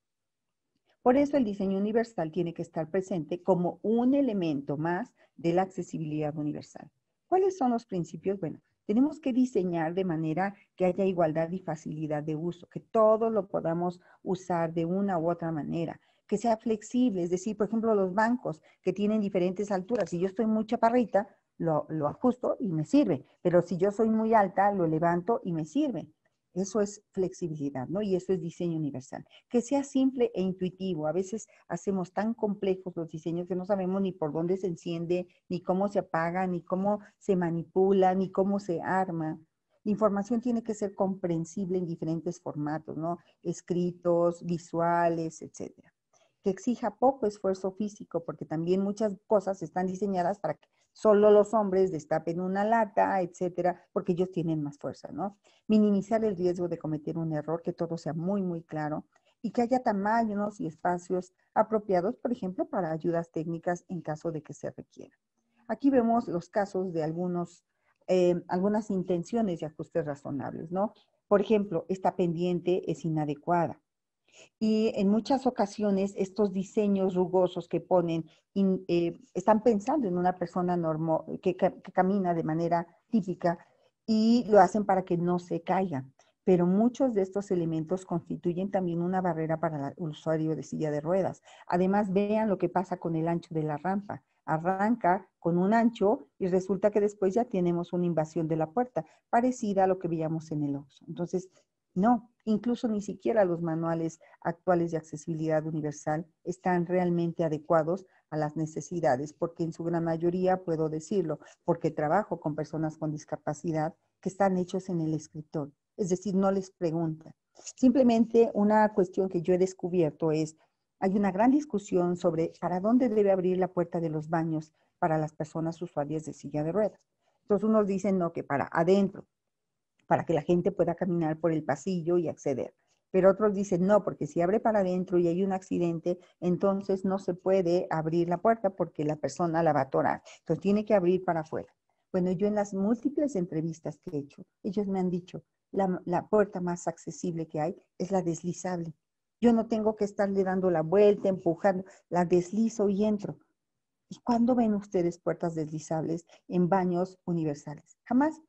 Por eso el diseño universal tiene que estar presente como un elemento más de la accesibilidad universal. ¿Cuáles son los principios? Bueno, tenemos que diseñar de manera que haya igualdad y facilidad de uso, que todo lo podamos usar de una u otra manera, que sea flexible, es decir, por ejemplo, los bancos que tienen diferentes alturas. Si yo estoy muy parrita lo, ajusto y me sirve. Pero si yo soy muy alta, lo levanto y me sirve. Eso es flexibilidad, ¿no? Y eso es diseño universal. Que sea simple e intuitivo. A veces hacemos tan complejos los diseños que no sabemos ni por dónde se enciende, ni cómo se apaga, ni cómo se manipula, ni cómo se arma. La información tiene que ser comprensible en diferentes formatos, ¿no? Escritos, visuales, etcétera. Que exija poco esfuerzo físico, porque también muchas cosas están diseñadas para que solo los hombres destapen una lata, etcétera, porque ellos tienen más fuerza, ¿no? Minimizar el riesgo de cometer un error, que todo sea muy, muy claro y que haya tamaños y espacios apropiados, por ejemplo, para ayudas técnicas en caso de que se requiera. Aquí vemos los casos de algunos, em, algunas intenciones y ajustes razonables, ¿no? Por ejemplo, esta pendiente es inadecuada. Y en muchas ocasiones estos diseños rugosos que ponen eh, están pensando en una persona que, camina de manera típica y lo hacen para que no se caiga. Pero muchos de estos elementos constituyen también una barrera para el usuario de silla de ruedas. Además, vean lo que pasa con el ancho de la rampa arranca con un ancho y resulta que después ya tenemos una invasión de la puerta, parecida a lo que veíamos en el oso. Entonces, no, incluso ni siquiera los manuales actuales de accesibilidad universal están realmente adecuados a las necesidades, porque en su gran mayoría puedo decirlo, porque trabajo con personas con discapacidad que están hechos en el escritor, es decir, no les preguntan. Simplemente una cuestión que yo he descubierto es, hay una gran discusión sobre para dónde debe abrir la puerta de los baños para las personas usuarias de silla de ruedas. Entonces unos dicen, no, que para adentro, para que la gente pueda caminar por el pasillo y acceder. Pero otros dicen, no, porque si abre para adentro y hay un accidente, entonces no se puede abrir la puerta porque la persona la va a atorar. Entonces tiene que abrir para afuera. Bueno, yo en las múltiples entrevistas que he hecho, ellos me han dicho, la, puerta más accesible que hay es la deslizable. Yo no tengo que estarle dando la vuelta, empujando, la deslizo y entro. ¿Y cuándo ven ustedes puertas deslizables en baños universales? Jamás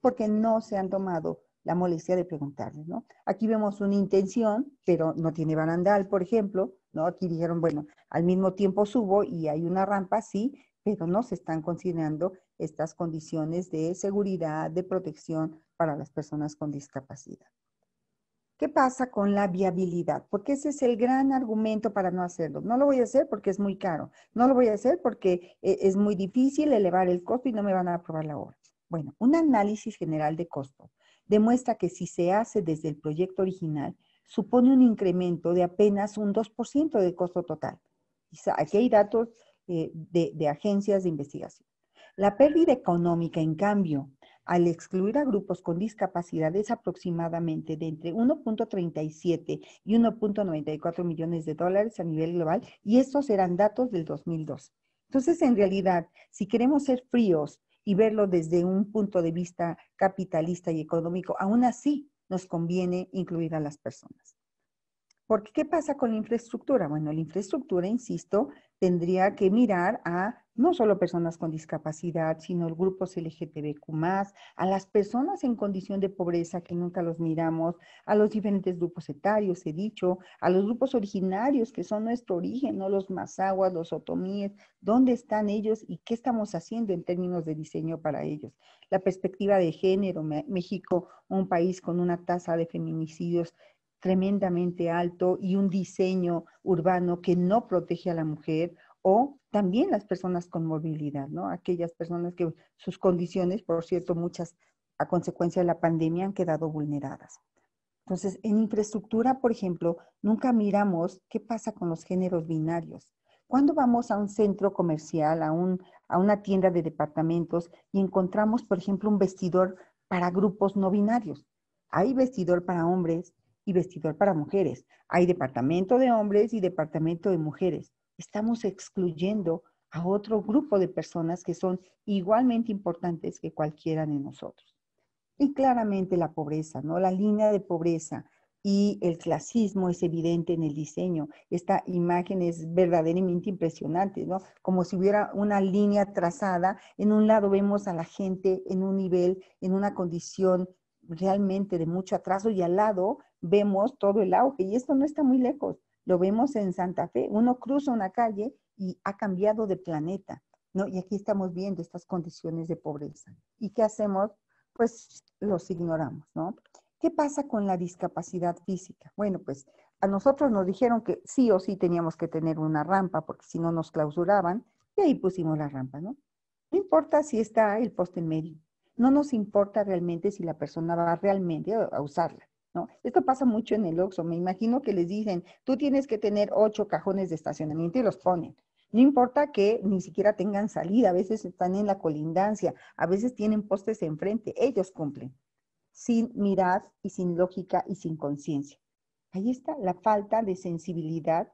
porque no se han tomado la molestia de preguntarles, ¿no? Aquí vemos una intención, pero no tiene barandal, por ejemplo, ¿no? Aquí dijeron, bueno, al mismo tiempo subo y hay una rampa, sí, pero no se están considerando estas condiciones de seguridad, de protección para las personas con discapacidad. ¿Qué pasa con la viabilidad? Porque ese es el gran argumento para no hacerlo. No lo voy a hacer porque es muy caro. No lo voy a hacer porque eh, es muy difícil elevar el costo y no me van a aprobar la obra. Bueno, un análisis general de costo demuestra que si se hace desde el proyecto original, supone un incremento de apenas un 2% del costo total. Aquí hay datos eh, de, agencias de investigación. La pérdida económica, en cambio, al excluir a grupos con discapacidad es aproximadamente de entre 1.37 y 1.94 millones de dólares a nivel global y estos eran datos del 2002. Entonces, en realidad, si queremos ser fríos y verlo desde un punto de vista capitalista y económico, aún así nos conviene incluir a las personas. Porque, ¿qué pasa con la infraestructura? Bueno, la infraestructura, insisto, tendría que mirar a no solo personas con discapacidad, sino grupos LGTBQ+, a las personas en condición de pobreza que nunca los miramos, a los diferentes grupos etarios, he dicho, a los grupos originarios que son nuestro origen, no los mazaguas, los otomíes, dónde están ellos y qué estamos haciendo en términos de diseño para ellos. La perspectiva de género, México, un país con una tasa de feminicidios tremendamente alto y un diseño urbano que no protege a la mujer o también las personas con movilidad, ¿no? Aquellas personas que sus condiciones, por cierto, muchas a consecuencia de la pandemia han quedado vulneradas. Entonces, en infraestructura, por ejemplo, nunca miramos qué pasa con los géneros binarios. Cuando vamos a un centro comercial, a, a una tienda de departamentos y encontramos, por ejemplo, un vestidor para grupos no binarios. Hay vestidor para hombres, y vestidor para mujeres. Hay departamento de hombres y departamento de mujeres. Estamos excluyendo a otro grupo de personas que son igualmente importantes que cualquiera de nosotros. Y claramente la pobreza, ¿no? La línea de pobreza y el clasismo es evidente en el diseño. Esta imagen es verdaderamente impresionante, ¿no? Como si hubiera una línea trazada. En un lado vemos a la gente en un nivel, en una condición realmente de mucho atraso y al lado vemos todo el auge y esto no está muy lejos. Lo vemos en Santa Fe. Uno cruza una calle y ha cambiado de planeta, ¿no? Y aquí estamos viendo estas condiciones de pobreza. ¿Y qué hacemos? Pues los ignoramos, ¿no? ¿Qué pasa con la discapacidad física? Bueno, pues a nosotros nos dijeron que sí o sí teníamos que tener una rampa porque si no nos clausuraban y ahí pusimos la rampa, ¿no? No importa si está el poste en medio, no nos importa realmente si la persona va realmente a usarla. Esto pasa mucho en el Oxxo. Me imagino que les dicen, tú tienes que tener ocho cajones de estacionamiento y los ponen. No importa que ni siquiera tengan salida, a veces están en la colindancia, a veces tienen postes enfrente, ellos cumplen, sin mirar y sin lógica y sin conciencia. Ahí está la falta de sensibilidad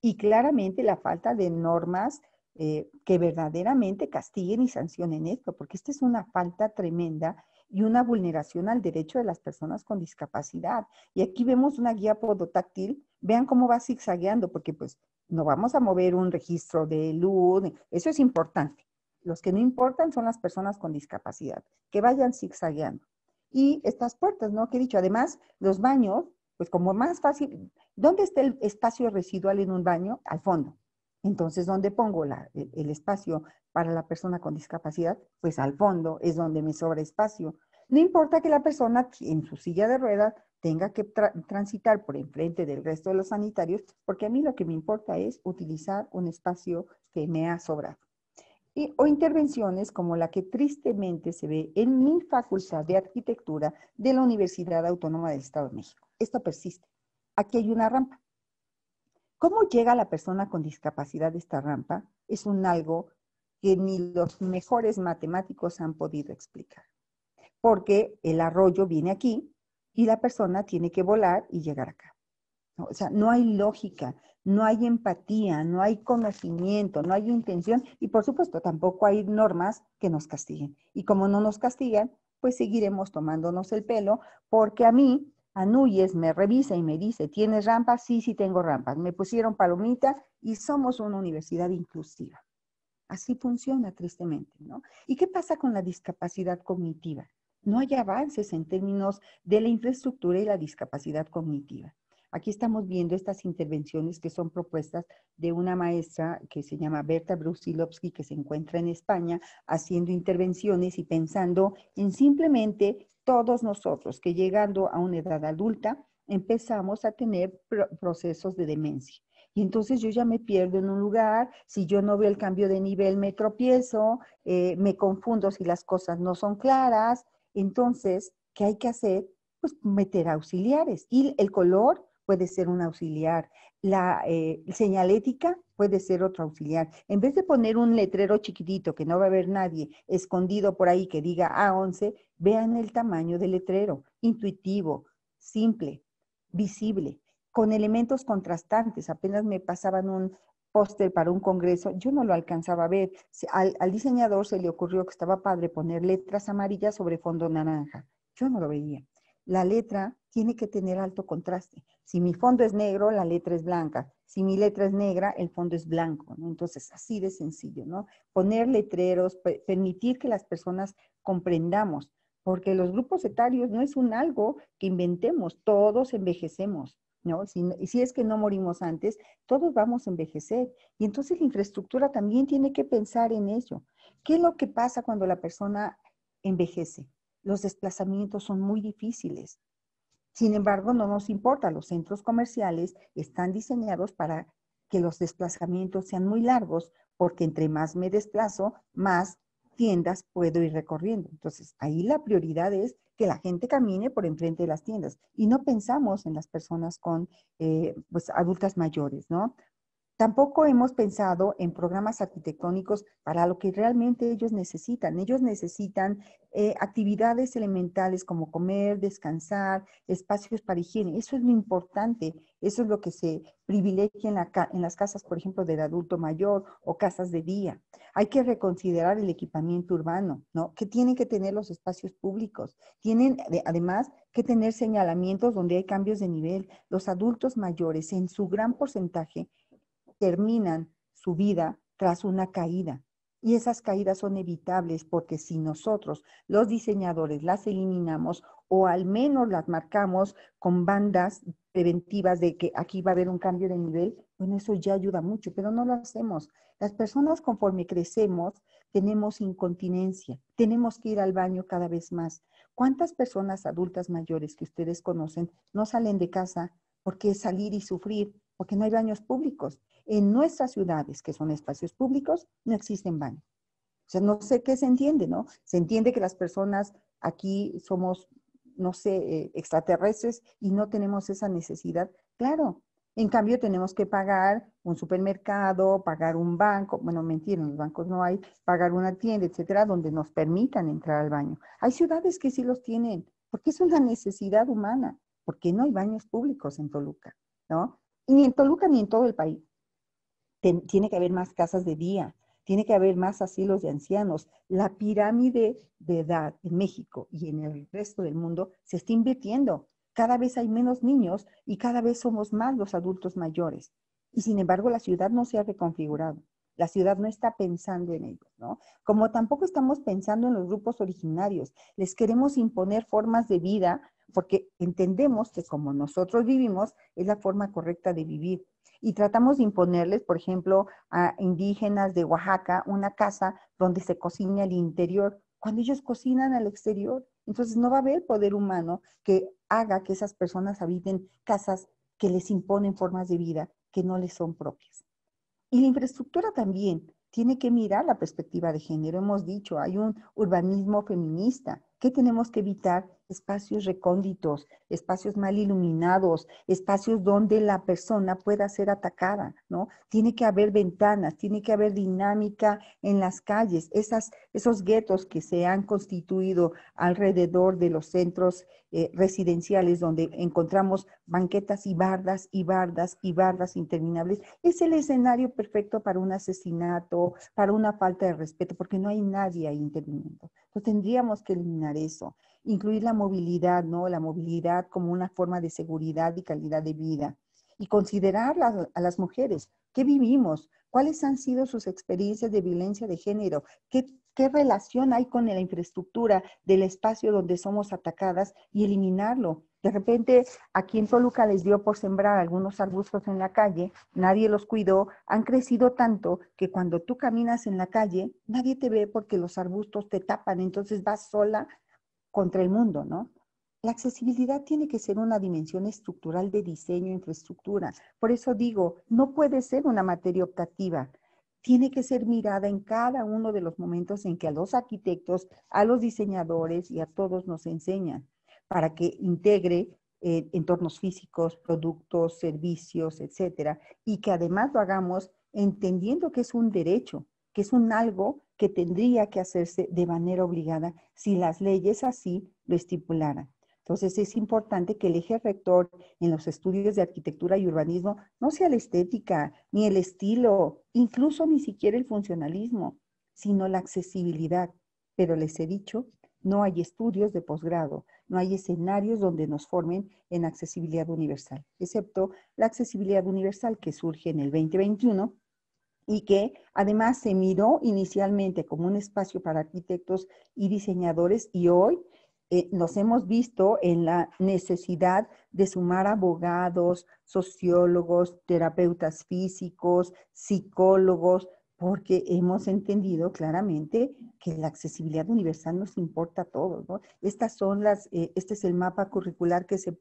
y claramente la falta de normas eh, que verdaderamente castiguen y sancionen esto, porque esta es una falta tremenda y una vulneración al derecho de las personas con discapacidad. Y aquí vemos una guía podotáctil, vean cómo va zigzagueando, porque pues no vamos a mover un registro de luz, eso es importante. Los que no importan son las personas con discapacidad, que vayan zigzagueando. Y estas puertas, ¿no? Que he dicho, además, los baños, pues como más fácil, ¿dónde está el espacio residual en un baño? Al fondo. Entonces, ¿dónde pongo el, espacio para la persona con discapacidad? Pues al fondo es donde me sobra espacio. No importa que la persona en su silla de ruedas tenga que transitar por enfrente del resto de los sanitarios, porque a mí lo que me importa es utilizar un espacio que me ha sobrado. o intervenciones como la que tristemente se ve en mi facultad de arquitectura de la Universidad Autónoma del Estado de México. Esto persiste. Aquí hay una rampa ¿Cómo llega la persona con discapacidad a esta rampa? Es un algo que ni los mejores matemáticos han podido explicar, porque el arroyo viene aquí y la persona tiene que volar y llegar acá. O sea, no hay lógica, no hay empatía, no hay conocimiento, no hay intención y por supuesto tampoco hay normas que nos castiguen. Y como no nos castigan, pues seguiremos tomándonos el pelo porque a mí Anuyes, me revisa y me dice, ¿tienes rampas? Sí, sí tengo rampas. Me pusieron palomitas y somos una universidad inclusiva. Así funciona tristemente, ¿no? ¿Y qué pasa con la discapacidad cognitiva? No hay avances en términos de la infraestructura y la discapacidad cognitiva. Aquí estamos viendo estas intervenciones que son propuestas de una maestra que se llama Berta Brusilovsky, que se encuentra en España haciendo intervenciones y pensando en simplemente todos nosotros que llegando a una edad adulta empezamos a tener procesos de demencia. Y entonces yo ya me pierdo en un lugar, si yo no veo el cambio de nivel me tropiezo, eh, me confundo si las cosas no son claras. Entonces, ¿qué hay que hacer? Pues meter auxiliares. Y el color puede ser un auxiliar, la eh, señalética puede ser otro auxiliar. En vez de poner un letrero chiquitito que no va a ver nadie escondido por ahí que diga A11, vean el tamaño del letrero, intuitivo, simple, visible, con elementos contrastantes. Apenas me pasaban un póster para un congreso, yo no lo alcanzaba a ver. al diseñador se le ocurrió que estaba padre poner letras amarillas sobre fondo naranja. Yo no lo veía la letra tiene que tener alto contraste. Si mi fondo es negro, la letra es blanca. Si mi letra es negra, el fondo es blanco. Entonces, así de sencillo, ¿no? Poner letreros, permitir que las personas comprendamos, porque los grupos etarios no es un algo que inventemos, todos envejecemos. ¿No? Si, si es que no morimos antes, todos vamos a envejecer. Y entonces la infraestructura también tiene que pensar en ello. ¿Qué es lo que pasa cuando la persona envejece? los desplazamientos son muy difíciles. Sin embargo, no nos importa, los centros comerciales están diseñados para que los desplazamientos sean muy largos, porque entre más me desplazo, más tiendas puedo ir recorriendo. Entonces, ahí la prioridad es que la gente camine por enfrente de las tiendas y no pensamos en las personas con, eh, pues, adultas mayores, ¿no? Tampoco hemos pensado en programas arquitectónicos para lo que realmente ellos necesitan. Ellos necesitan eh, actividades elementales como comer, descansar, espacios para higiene. Eso es lo importante. Eso es lo que se privilegia en, en las casas, por ejemplo, del adulto mayor o casas de día. Hay que reconsiderar el equipamiento urbano, ¿no? Que tienen que tener los espacios públicos. Tienen, además, que tener señalamientos donde hay cambios de nivel. Los adultos mayores, en su gran porcentaje, terminan su vida tras una caída. Y esas caídas son evitables porque si nosotros, los diseñadores, las eliminamos o al menos las marcamos con bandas preventivas de que aquí va a haber un cambio de nivel, bueno, eso ya ayuda mucho, pero no lo hacemos. Las personas conforme crecemos tenemos incontinencia, tenemos que ir al baño cada vez más. ¿Cuántas personas adultas mayores que ustedes conocen no salen de casa porque salir y sufrir? Porque no hay baños públicos en nuestras ciudades, que son espacios públicos, no existen baños. O sea, no sé qué se entiende, ¿no? Se entiende que las personas aquí somos, no sé, eh, extraterrestres y no tenemos esa necesidad. Claro, en cambio, tenemos que pagar un supermercado, pagar un banco, bueno, mentira, los bancos no hay, pagar una tienda, etcétera, donde nos permitan entrar al baño. Hay ciudades que sí los tienen, porque es una necesidad humana, porque no hay baños públicos en Toluca, ¿no? Ni en Toluca ni en todo el país tiene que haber más casas de día, tiene que haber más asilos de ancianos. La pirámide de edad en México y en el resto del mundo se está invirtiendo. Cada vez hay menos niños y cada vez somos más los adultos mayores. Y sin embargo, la ciudad no se ha reconfigurado. La ciudad no está pensando en ellos, ¿no? Como tampoco estamos pensando en los grupos originarios. Les queremos imponer formas de vida porque entendemos que como nosotros vivimos es la forma correcta de vivir y tratamos de imponerles, por ejemplo, a indígenas de Oaxaca una casa donde se cocine al interior, cuando ellos cocinan al exterior. Entonces no va a haber poder humano que haga que esas personas habiten casas que les imponen formas de vida que no les son propias. Y la infraestructura también tiene que mirar la perspectiva de género. Hemos dicho, hay un urbanismo feminista. ¿Qué tenemos que evitar? espacios recónditos, espacios mal iluminados, espacios donde la persona pueda ser atacada, ¿no? Tiene que haber ventanas, tiene que haber dinámica en las calles, Esas, esos guetos que se han constituido alrededor de los centros eh, residenciales donde encontramos banquetas y bardas y bardas y bardas interminables, es el escenario perfecto para un asesinato, para una falta de respeto, porque no hay nadie ahí interviniendo. Entonces tendríamos que eliminar eso incluir la movilidad, ¿no? La movilidad como una forma de seguridad y calidad de vida. Y considerar a las mujeres, ¿qué vivimos? ¿Cuáles han sido sus experiencias de violencia de género? ¿Qué, qué relación hay con la infraestructura del espacio donde somos atacadas y eliminarlo? De repente, aquí en Toluca les dio por sembrar algunos arbustos en la calle, nadie los cuidó, han crecido tanto que cuando tú caminas en la calle, nadie te ve porque los arbustos te tapan, entonces vas sola contra el mundo, ¿no? La accesibilidad tiene que ser una dimensión estructural de diseño, e infraestructura. Por eso digo, no puede ser una materia optativa. Tiene que ser mirada en cada uno de los momentos en que a los arquitectos, a los diseñadores y a todos nos enseñan para que integre eh, entornos físicos, productos, servicios, etcétera, y que además lo hagamos entendiendo que es un derecho, que es un algo que tendría que hacerse de manera obligada si las leyes así lo estipularan. Entonces es importante que el eje rector en los estudios de arquitectura y urbanismo no sea la estética, ni el estilo, incluso ni siquiera el funcionalismo, sino la accesibilidad. Pero les he dicho, no hay estudios de posgrado, no hay escenarios donde nos formen en accesibilidad universal, excepto la accesibilidad universal que surge en el 2021 y que además se miró inicialmente como un espacio para arquitectos y diseñadores y hoy eh, nos hemos visto en la necesidad de sumar abogados, sociólogos, terapeutas físicos, psicólogos, porque hemos entendido claramente que la accesibilidad universal nos importa a todos. Estas son las, eh, este es el mapa curricular que se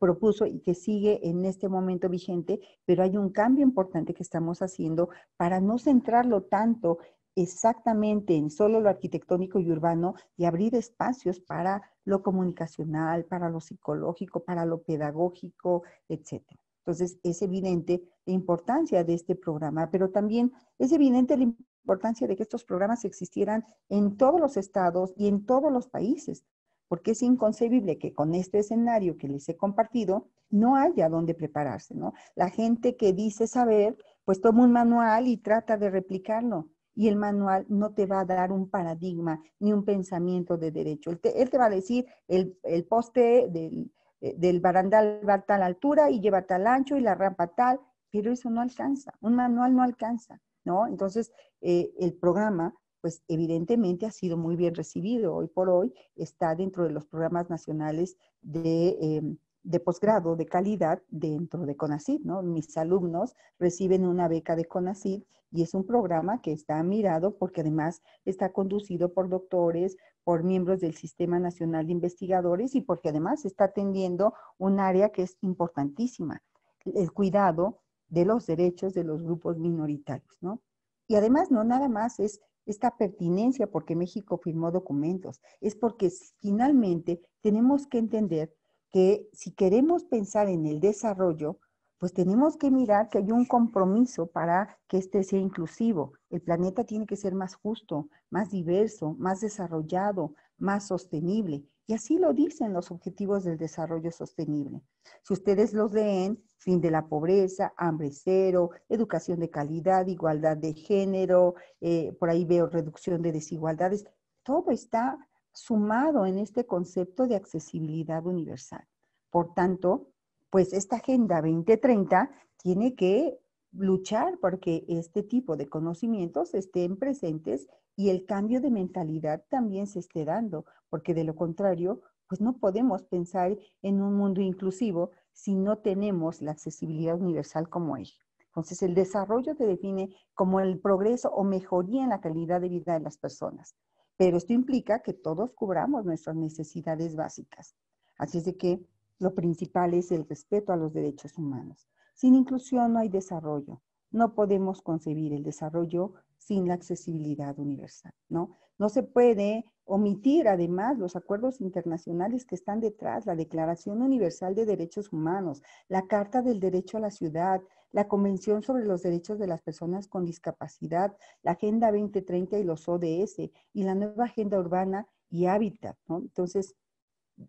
propuso y que sigue en este momento vigente, pero hay un cambio importante que estamos haciendo para no centrarlo tanto exactamente en solo lo arquitectónico y urbano y abrir espacios para lo comunicacional, para lo psicológico, para lo pedagógico, etc. Entonces, es evidente la importancia de este programa, pero también es evidente la importancia de que estos programas existieran en todos los estados y en todos los países, porque es inconcebible que con este escenario que les he compartido no haya dónde prepararse, ¿no? La gente que dice saber, pues toma un manual y trata de replicarlo. Y el manual no te va a dar un paradigma ni un pensamiento de derecho. Él te, va a decir el, poste del, del barandal va a tal altura y lleva tal ancho y la rampa tal, pero eso no alcanza. Un manual no alcanza, ¿no? Entonces, eh, el programa pues evidentemente ha sido muy bien recibido. Hoy por hoy está dentro de los programas nacionales de, em, de posgrado de calidad dentro de CONACYT, ¿no? Mis alumnos reciben una beca de CONACYT y es un programa que está mirado porque además está conducido por doctores, por miembros del Sistema Nacional de Investigadores y porque además está atendiendo un área que es importantísima, el cuidado de los derechos de los grupos minoritarios, ¿no? Y además no nada más es esta pertinencia porque México firmó documentos, es porque finalmente tenemos que entender que si queremos pensar en el desarrollo, pues tenemos que mirar que hay un compromiso para que este sea inclusivo. El planeta tiene que ser más justo, más diverso, más desarrollado, más sostenible. Y así lo dicen los objetivos del desarrollo sostenible. Si ustedes los leen, fin de la pobreza, hambre cero, educación de calidad, igualdad de género, eh, por ahí veo reducción de desigualdades, todo está sumado en este concepto de accesibilidad universal. Por tanto, pues esta Agenda 2030 tiene que luchar porque este tipo de conocimientos estén presentes y el cambio de mentalidad también se esté dando, porque de lo contrario, pues no podemos pensar en un mundo inclusivo si no tenemos la accesibilidad universal como es Entonces, el desarrollo se define como el progreso o mejoría en la calidad de vida de las personas. Pero esto implica que todos cubramos nuestras necesidades básicas. Así es de que lo principal es el respeto a los derechos humanos. Sin inclusión no hay desarrollo. No podemos concebir el desarrollo sin la accesibilidad universal, ¿no? No se puede omitir además los acuerdos internacionales que están detrás, la Declaración Universal de Derechos Humanos, la Carta del Derecho a la Ciudad, la Convención sobre los Derechos de las Personas con Discapacidad, la Agenda 2030 y los ODS y la nueva Agenda Urbana y Hábitat, Entonces,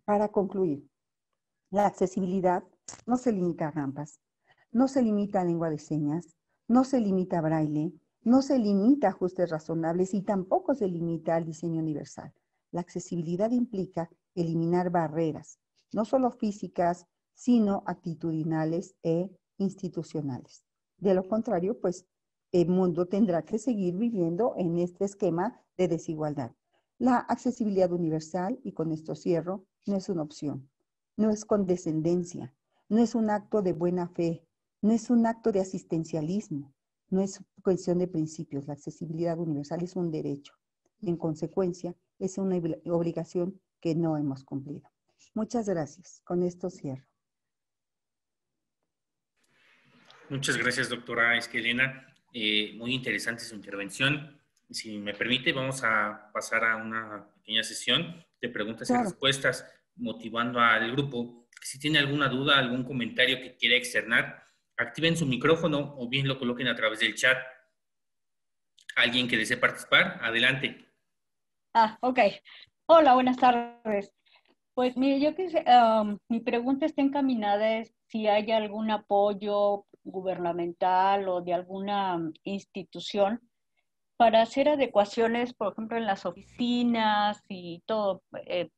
para concluir, la accesibilidad no se limita a rampas, no se limita a lengua de señas, no se limita a braille, no se limita a ajustes razonables y tampoco se limita al diseño universal. La accesibilidad implica eliminar barreras, no solo físicas, sino actitudinales e institucionales. De lo contrario, pues el mundo tendrá que seguir viviendo en este esquema de desigualdad. La accesibilidad universal, y con esto cierro, no es una opción, no es condescendencia, no es un acto de buena fe, no es un acto de asistencialismo, no es cuestión de principios, la accesibilidad universal es un derecho. y En consecuencia, es una obligación que no hemos cumplido. Muchas gracias. Con esto cierro. Muchas gracias, doctora Esquelena. Eh, muy interesante su intervención. Si me permite, vamos a pasar a una pequeña sesión de preguntas y respuestas, motivando al grupo. Si tiene alguna duda, algún comentario que quiera externar, activen su micrófono o bien lo coloquen a través del chat. ¿Alguien que desee participar? Adelante. Ah, ok. Hola, buenas tardes. Pues mire, yo que mi pregunta está encaminada es si hay algún apoyo gubernamental o de alguna institución para hacer adecuaciones, por ejemplo, en las oficinas y todo. Eh,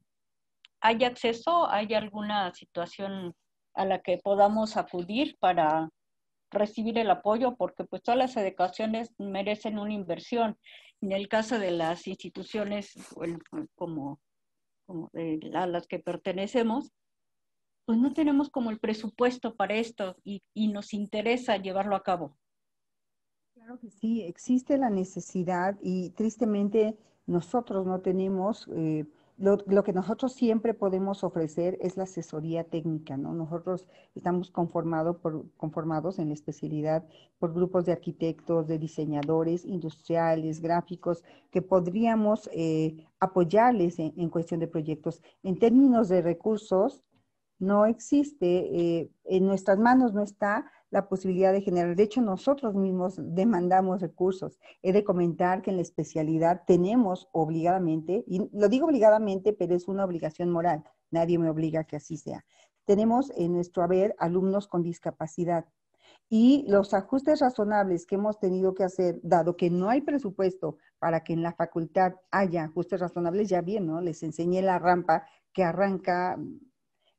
¿Hay acceso? ¿Hay alguna situación a la que podamos acudir para recibir el apoyo, porque pues todas las educaciones merecen una inversión. En el caso de las instituciones como, a las que pertenecemos, pues no tenemos como el presupuesto para esto y, nos interesa llevarlo a cabo. Claro que sí, existe la necesidad y tristemente nosotros no tenemos eh, lo, que nosotros siempre podemos ofrecer es la asesoría técnica, ¿no? Nosotros estamos por, conformados en la especialidad por grupos de arquitectos, de diseñadores, industriales, gráficos, que podríamos eh, apoyarles en, cuestión de proyectos. En términos de recursos, no existe, eh, en nuestras manos no está la posibilidad de generar. De hecho, nosotros mismos demandamos recursos. He de comentar que en la especialidad tenemos obligadamente, y lo digo obligadamente, pero es una obligación moral, nadie me obliga a que así sea. Tenemos en nuestro haber alumnos con discapacidad. Y los ajustes razonables que hemos tenido que hacer, dado que no hay presupuesto para que en la facultad haya ajustes razonables, ya bien, ¿no? Les enseñé la rampa que arranca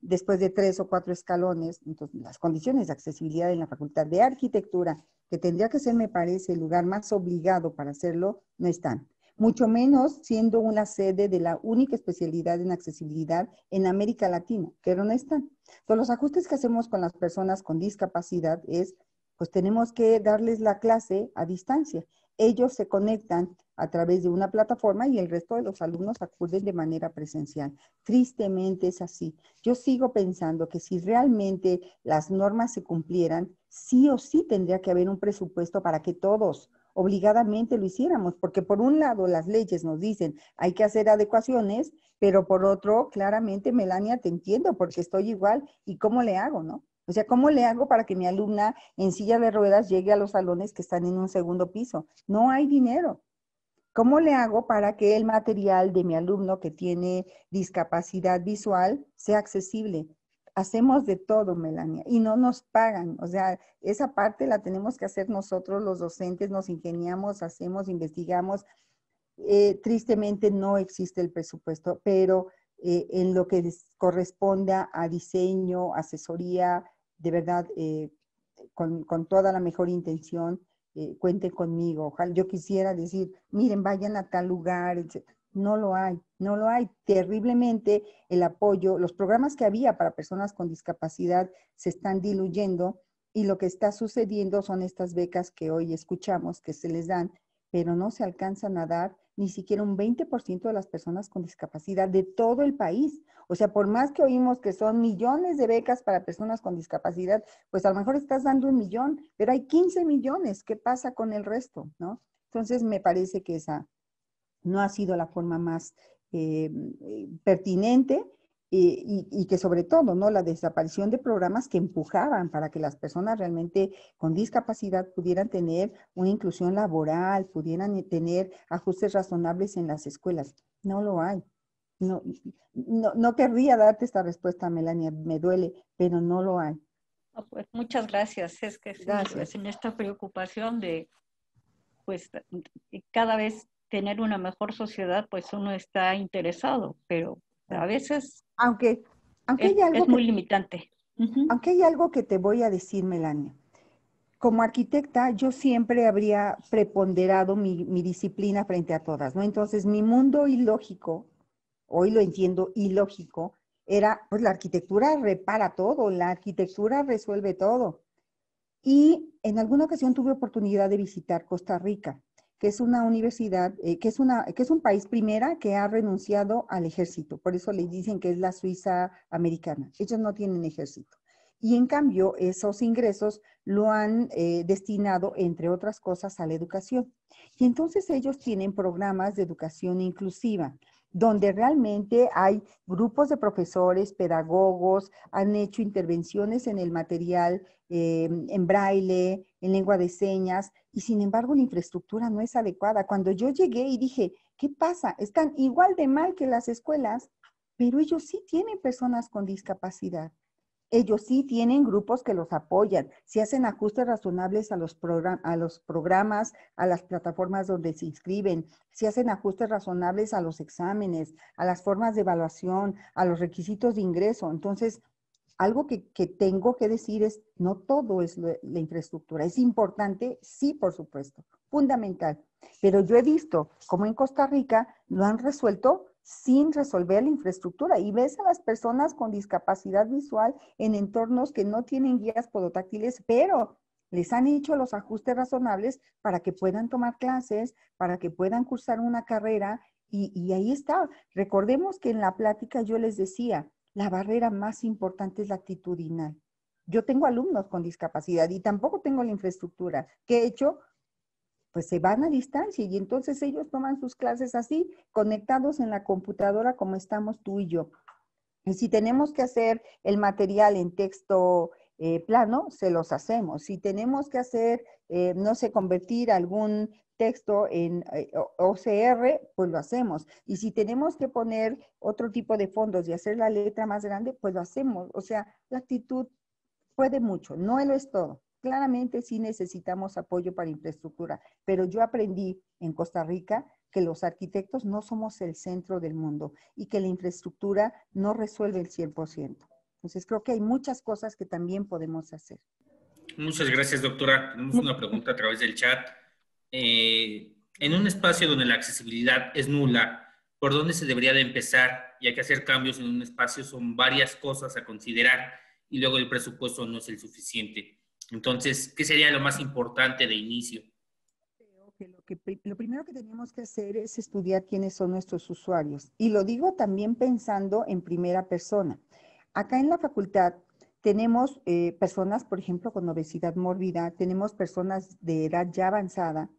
después de tres o cuatro escalones, entonces las condiciones de accesibilidad en la Facultad de Arquitectura, que tendría que ser, me parece, el lugar más obligado para hacerlo, no están. Mucho menos siendo una sede de la única especialidad en accesibilidad en América Latina, pero no están. Entonces, los ajustes que hacemos con las personas con discapacidad es, pues tenemos que darles la clase a distancia ellos se conectan a través de una plataforma y el resto de los alumnos acuden de manera presencial. Tristemente es así. Yo sigo pensando que si realmente las normas se cumplieran, sí o sí tendría que haber un presupuesto para que todos obligadamente lo hiciéramos, porque por un lado las leyes nos dicen hay que hacer adecuaciones, pero por otro, claramente, Melania, te entiendo porque estoy igual y cómo le hago, ¿no? O sea, ¿cómo le hago para que mi alumna en silla de ruedas llegue a los salones que están en un segundo piso? No hay dinero. ¿Cómo le hago para que el material de mi alumno que tiene discapacidad visual sea accesible? Hacemos de todo, Melania, y no nos pagan. O sea, esa parte la tenemos que hacer nosotros los docentes, nos ingeniamos, hacemos, investigamos. Eh, tristemente no existe el presupuesto, pero eh, en lo que corresponda a diseño, asesoría, de verdad, eh, con, toda la mejor intención, eh, cuente conmigo. Ojalá yo quisiera decir, miren, vayan a tal lugar, No lo hay, no lo hay. Terriblemente el apoyo, los programas que había para personas con discapacidad se están diluyendo y lo que está sucediendo son estas becas que hoy escuchamos que se les dan, pero no se alcanzan a dar ni siquiera un 20% de las personas con discapacidad de todo el país. O sea, por más que oímos que son millones de becas para personas con discapacidad, pues a lo mejor estás dando un millón, pero hay 15 millones. ¿Qué pasa con el resto? ¿No? Entonces, me parece que esa no ha sido la forma más eh, eh, pertinente y, que sobre todo, ¿no? La desaparición de programas que empujaban para que las personas realmente con discapacidad pudieran tener una inclusión laboral, pudieran eh, tener ajustes razonables en las escuelas. No lo hay. No, no, querría darte esta respuesta, Melania, me duele, pero no lo hay. pues muchas gracias. Es que gracias. en esta preocupación de, pues, cada vez tener una mejor sociedad, pues uno está interesado, pero a veces. Aunque, aunque es, hay algo. Es muy limitante. Aunque hay algo que te voy a decir, Melania. Como arquitecta, yo siempre habría preponderado mi, disciplina frente a todas, ¿no? Entonces, mi mundo ilógico, hoy lo entiendo ilógico, era, pues la arquitectura repara todo, la arquitectura resuelve todo. Y en alguna ocasión tuve oportunidad de visitar Costa Rica que es una universidad, eh, que, es un país primera que ha renunciado al ejército. Por eso le dicen que es la Suiza americana. Ellos no tienen ejército. Y en cambio, esos ingresos lo han eh, destinado, entre otras cosas, a la educación. Y entonces ellos tienen programas de educación inclusiva donde realmente hay grupos de profesores, pedagogos, han hecho intervenciones en el material eh, en braille, en lengua de señas, y sin embargo la infraestructura no es adecuada. Cuando yo llegué y dije, ¿qué pasa? Están igual de mal que las escuelas, pero ellos sí tienen personas con discapacidad ellos sí tienen grupos que los apoyan, si hacen ajustes razonables a los, programas, a las plataformas donde se inscriben, si hacen ajustes razonables a los exámenes, a las formas de evaluación, a los requisitos de ingreso. Entonces, algo que, tengo que decir es, no todo es la infraestructura. Es importante, sí, por supuesto, fundamental. Pero yo he visto como en Costa Rica lo han resuelto sin resolver la infraestructura. Y ves a las personas con discapacidad visual en entornos que no tienen guías podotáctiles, pero les han hecho los ajustes razonables para que puedan tomar clases, para que puedan cursar una carrera. Y, ahí está. Recordemos que en la plática yo les decía, la barrera más importante es la actitudinal. Yo tengo alumnos con discapacidad y tampoco tengo la infraestructura. ¿Qué he hecho? pues se van a distancia y entonces ellos toman sus clases así, conectados en la computadora como estamos tú y yo. Y si tenemos que hacer el material en texto eh, plano, se los hacemos. Si tenemos que hacer, eh, no sé, convertir algún texto en eh, OCR, pues lo hacemos. Y si tenemos que poner otro tipo de fondos y hacer la letra más grande, pues lo hacemos. O sea, la actitud puede mucho, no lo es todo. Claramente sí necesitamos apoyo para infraestructura, pero yo aprendí en Costa Rica que los arquitectos no somos el centro del mundo y que la infraestructura no resuelve el 100%. Entonces creo que hay muchas cosas que también podemos hacer. Muchas gracias, doctora. Tenemos una pregunta a través del chat. Eh, en un espacio donde la accesibilidad es nula, ¿por dónde se debería de empezar? Y hay que hacer cambios en un espacio, son varias cosas a considerar y luego el presupuesto no es el suficiente. Entonces, ¿qué sería lo más importante de inicio? lo, que, lo primero que tenemos que hacer es estudiar quiénes son nuestros usuarios. Y lo digo también pensando en primera persona. Acá en la facultad tenemos eh, personas, por ejemplo, con obesidad mórbida, tenemos personas de edad ya avanzada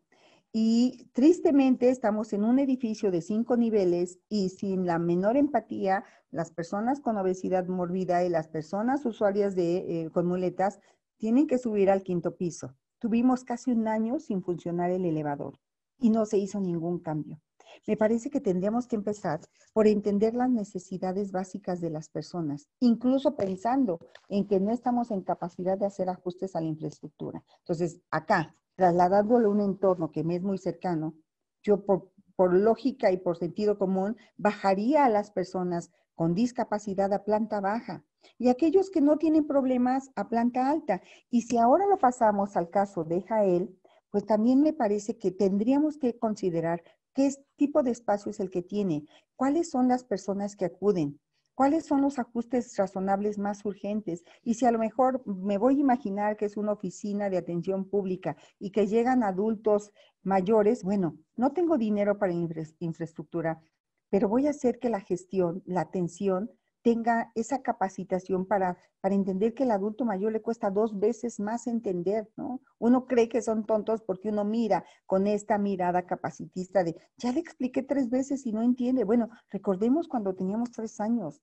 y tristemente estamos en un edificio de cinco niveles y sin la menor empatía, las personas con obesidad mórbida y las personas usuarias de, eh, con muletas tienen que subir al quinto piso. Tuvimos casi un año sin funcionar el elevador y no se hizo ningún cambio. Me parece que tendríamos que empezar por entender las necesidades básicas de las personas, incluso pensando en que no estamos en capacidad de hacer ajustes a la infraestructura. Entonces, acá, trasladándolo a un entorno que me es muy cercano, yo por lógica y por sentido común bajaría a las personas con discapacidad a planta baja y aquellos que no tienen problemas a planta alta. Y si ahora lo pasamos al caso de Jael, pues también me parece que tendríamos que considerar qué tipo de espacio es el que tiene, cuáles son las personas que acuden, cuáles son los ajustes razonables más urgentes. Y si a lo mejor me voy a imaginar que es una oficina de atención pública y que llegan adultos mayores, bueno, no tengo dinero para infraestructura, pero voy a hacer que la gestión, la atención, tenga esa capacitación para, para entender que el adulto mayor le cuesta dos veces más entender, ¿no? Uno cree que son tontos porque uno mira con esta mirada capacitista de, ya le expliqué tres veces y no entiende. Bueno, recordemos cuando teníamos tres años,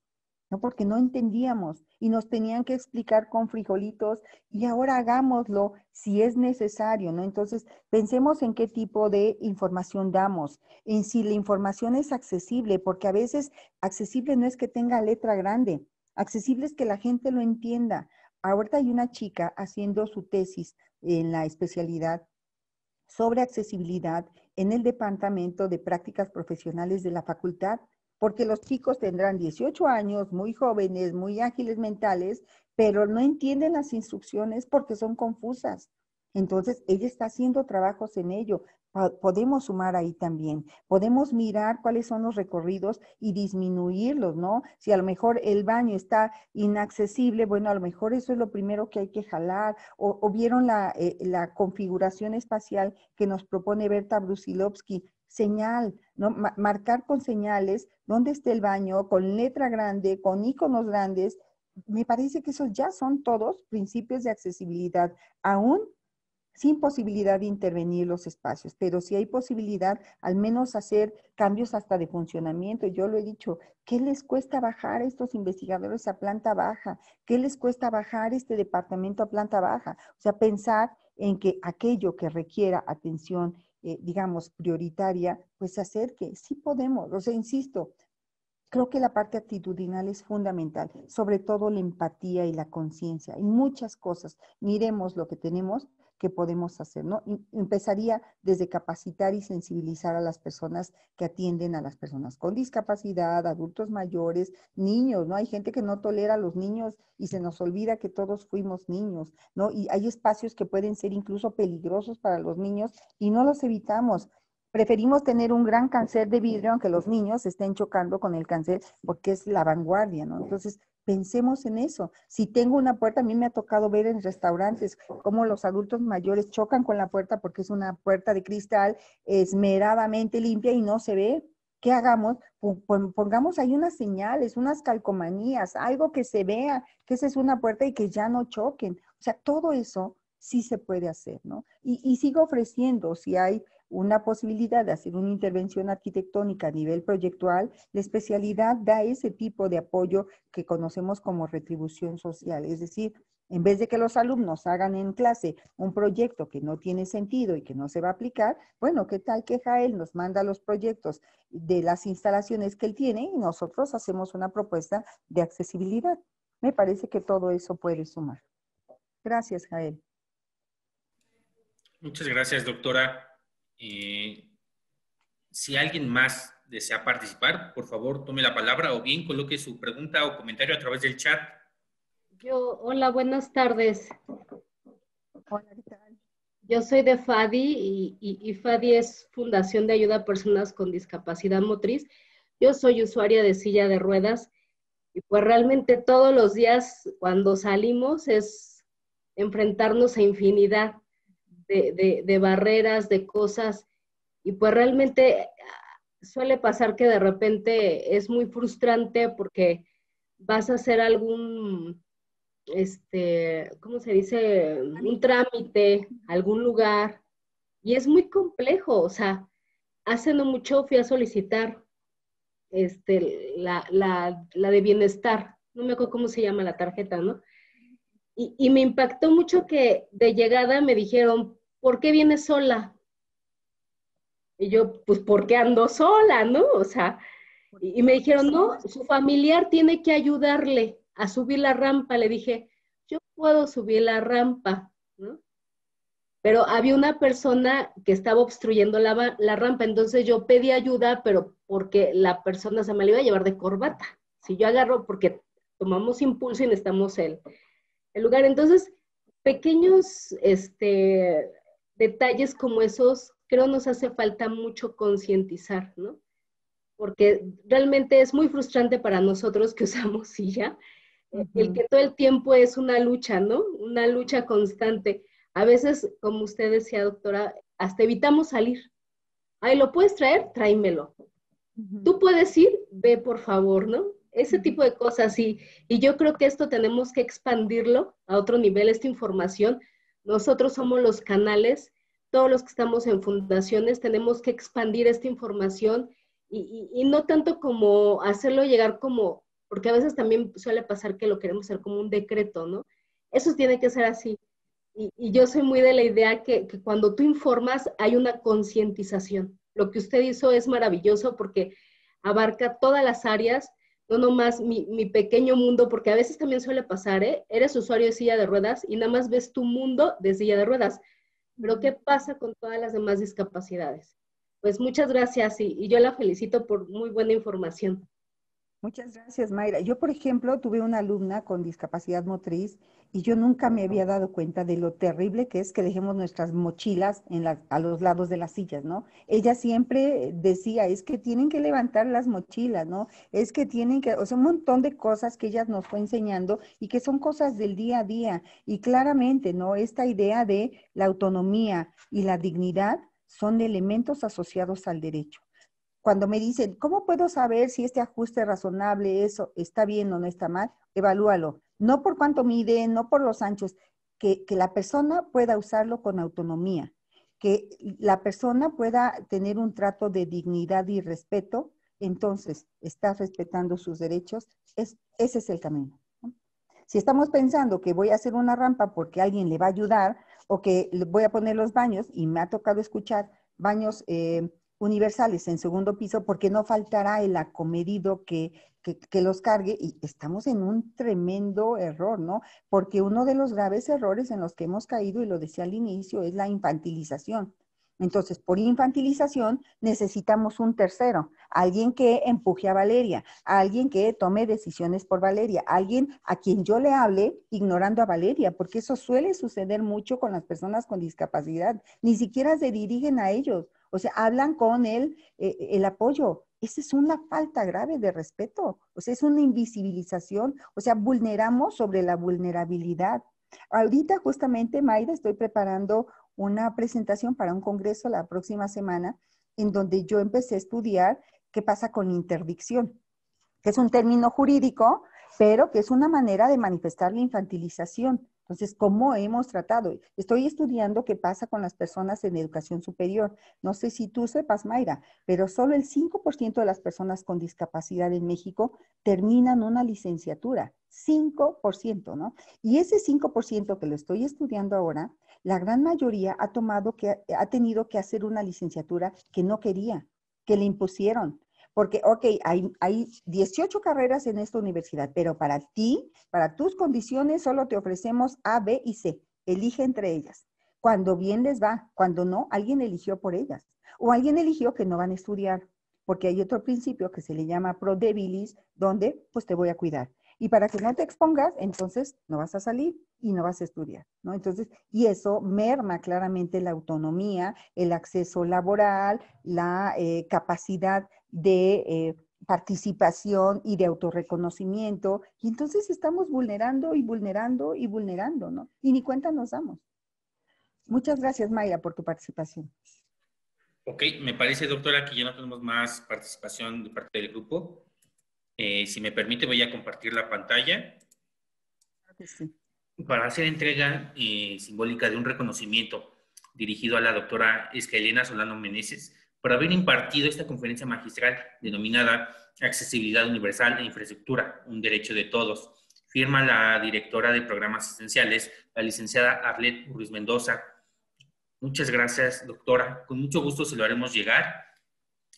porque no entendíamos y nos tenían que explicar con frijolitos y ahora hagámoslo si es necesario, ¿no? Entonces, pensemos en qué tipo de información damos, en si la información es accesible, porque a veces accesible no es que tenga letra grande, accesible es que la gente lo entienda. Ahorita hay una chica haciendo su tesis en la especialidad sobre accesibilidad en el Departamento de Prácticas Profesionales de la Facultad porque los chicos tendrán 18 años, muy jóvenes, muy ágiles mentales, pero no entienden las instrucciones porque son confusas. Entonces, ella está haciendo trabajos en ello. Podemos sumar ahí también. Podemos mirar cuáles son los recorridos y disminuirlos, ¿no? Si a lo mejor el baño está inaccesible, bueno, a lo mejor eso es lo primero que hay que jalar. O, vieron la, eh, la configuración espacial que nos propone Berta Brusilovsky señal, ¿no? marcar con señales dónde está el baño, con letra grande, con iconos grandes. Me parece que esos ya son todos principios de accesibilidad, aún sin posibilidad de intervenir los espacios, pero si hay posibilidad, al menos hacer cambios hasta de funcionamiento. Yo lo he dicho, ¿qué les cuesta bajar a estos investigadores a planta baja? ¿Qué les cuesta bajar este departamento a planta baja? O sea, pensar en que aquello que requiera atención eh, digamos, prioritaria, pues hacer que sí podemos, o sea, insisto, creo que la parte actitudinal es fundamental, sobre todo la empatía y la conciencia, y muchas cosas. Miremos lo que tenemos que podemos hacer, ¿no? Empezaría desde capacitar y sensibilizar a las personas que atienden a las personas con discapacidad, adultos mayores, niños, ¿no? Hay gente que no tolera a los niños y se nos olvida que todos fuimos niños, ¿no? Y hay espacios que pueden ser incluso peligrosos para los niños y no los evitamos. Preferimos tener un gran cáncer de vidrio aunque los niños estén chocando con el cáncer porque es la vanguardia, ¿no? Entonces, Pensemos en eso. Si tengo una puerta, a mí me ha tocado ver en restaurantes cómo los adultos mayores chocan con la puerta porque es una puerta de cristal esmeradamente limpia y no se ve. ¿Qué hagamos? Pongamos ahí unas señales, unas calcomanías, algo que se vea que esa es una puerta y que ya no choquen. O sea, todo eso sí se puede hacer, ¿no? Y, y sigo ofreciendo, si hay una posibilidad de hacer una intervención arquitectónica a nivel proyectual, la especialidad da ese tipo de apoyo que conocemos como retribución social, es decir, en vez de que los alumnos hagan en clase un proyecto que no tiene sentido y que no se va a aplicar, bueno, ¿qué tal que Jael nos manda los proyectos de las instalaciones que él tiene y nosotros hacemos una propuesta de accesibilidad? Me parece que todo eso puede sumar. Gracias, Jael. Muchas gracias, doctora. Eh, si alguien más desea participar, por favor tome la palabra o bien coloque su pregunta o comentario a través del chat. Yo, hola, buenas tardes. Hola, ¿qué tal? Yo soy de FADI y, y FADI es Fundación de Ayuda a Personas con Discapacidad Motriz. Yo soy usuaria de silla de ruedas y pues realmente todos los días cuando salimos es enfrentarnos a infinidad de, barreras, de cosas, y pues realmente ah, suele pasar que de repente es muy frustrante porque vas a hacer algún, este, ¿cómo se dice? Un trámite, algún lugar, y es muy complejo, o sea, hace no mucho fui a solicitar este, la, de bienestar, no me acuerdo cómo se llama la tarjeta, ¿no? Y, y me impactó mucho que de llegada me dijeron, ¿por qué viene sola? Y yo, pues porque ando sola, ¿no? O sea, y, me dijeron, no, su familiar tiene que ayudarle a subir la rampa. Le dije, yo puedo subir la rampa, ¿no? Pero había una persona que estaba obstruyendo la, rampa, entonces yo pedí ayuda, pero porque la persona se me la iba a llevar de corbata. Si yo agarro, porque tomamos impulso y necesitamos el lugar. Entonces, pequeños este, detalles como esos creo nos hace falta mucho concientizar, ¿no? Porque realmente es muy frustrante para nosotros que usamos silla, eh, el que todo el tiempo es una lucha, ¿no? Una lucha constante. A veces, como usted decía, doctora, hasta evitamos salir. Ahí, ¿lo puedes traer? Tráemelo. Tú puedes ir, ve por favor, ¿no? Ese tipo de cosas. Y, y yo creo que esto tenemos que expandirlo a otro nivel, esta información, nosotros somos los canales, todos los que estamos en fundaciones tenemos que expandir esta información y, no tanto como hacerlo llegar como, porque a veces también suele pasar que lo queremos hacer como un decreto, ¿no? Eso tiene que ser así. Y, yo soy muy de la idea que, que cuando tú informas hay una concientización. Lo que usted hizo es maravilloso porque abarca todas las áreas no nomás mi, pequeño mundo, porque a veces también suele pasar, ¿eh? Eres usuario de silla de ruedas y nada más ves tu mundo de silla de ruedas. Pero ¿qué pasa con todas las demás discapacidades? Pues muchas gracias y, y yo la felicito por muy buena información. Muchas gracias, Mayra. Yo, por ejemplo, tuve una alumna con discapacidad motriz y yo nunca me había dado cuenta de lo terrible que es que dejemos nuestras mochilas a los lados de las sillas, ¿no? Ella siempre decía, es que tienen que levantar las mochilas, ¿no? Es que tienen que, o sea, un montón de cosas que ella nos fue enseñando y que son cosas del día a día. Y claramente, ¿no? Esta idea de la autonomía y la dignidad son elementos asociados al derecho cuando me dicen, ¿cómo puedo saber si este ajuste razonable, eso está bien o no está mal? Evalúalo no por cuánto mide, no por los anchos, que, la persona pueda usarlo con autonomía, que la persona pueda tener un trato de dignidad y respeto, entonces está respetando sus derechos, ese es el camino. Si estamos pensando que voy a hacer una rampa porque alguien le va a ayudar o que voy a poner los baños, y me ha tocado escuchar baños eh, universales en segundo piso porque no faltará el acomedido que que, los cargue y estamos en un tremendo error, ¿no? Porque uno de los graves errores en los que hemos caído, y lo decía al inicio, es la infantilización. Entonces, por infantilización necesitamos un tercero, alguien que empuje a Valeria, alguien que tome decisiones por Valeria, alguien a quien yo le hable ignorando a Valeria, porque eso suele suceder mucho con las personas con discapacidad. Ni siquiera se dirigen a ellos, o sea, hablan con él eh, el apoyo, esa es una falta grave de respeto, o sea, es una invisibilización, o sea, vulneramos sobre la vulnerabilidad. Ahorita justamente, Maida, estoy preparando una presentación para un congreso la próxima semana en donde yo empecé a estudiar qué pasa con interdicción, que es un término jurídico, pero que es una manera de manifestar la infantilización. Entonces, ¿cómo hemos tratado? Estoy estudiando qué pasa con las personas en educación superior. No sé si tú sepas, Mayra, pero solo el 5% de las personas con discapacidad en México terminan una licenciatura. 5%, ¿no? Y ese 5% que lo estoy estudiando ahora, la gran mayoría ha tomado que ha tenido que hacer una licenciatura que no quería, que le impusieron, porque, ok, hay, hay 18 carreras en esta universidad, pero para ti, para tus condiciones, solo te ofrecemos A, B y C. Elige entre ellas. Cuando bien les va, cuando no, alguien eligió por ellas. O alguien eligió que no van a estudiar, porque hay otro principio que se le llama pro debilis, donde pues te voy a cuidar. Y para que no te expongas, entonces no vas a salir y no vas a estudiar, ¿no? Entonces, y eso merma claramente la autonomía, el acceso laboral, la eh, capacidad de eh, participación y de autorreconocimiento. Y entonces estamos vulnerando y vulnerando y vulnerando, ¿no? Y ni cuenta nos damos. Muchas gracias, Mayra, por tu participación. Ok, me parece, doctora, que ya no tenemos más participación de parte del grupo. Eh, si me permite, voy a compartir la pantalla. Para hacer entrega eh, simbólica de un reconocimiento dirigido a la doctora Escaelena Solano Meneses, por haber impartido esta conferencia magistral denominada Accesibilidad Universal e Infraestructura, un derecho de todos. Firma la directora de programas Esenciales, la licenciada Arlet Ruiz Mendoza. Muchas gracias, doctora. Con mucho gusto se lo haremos llegar.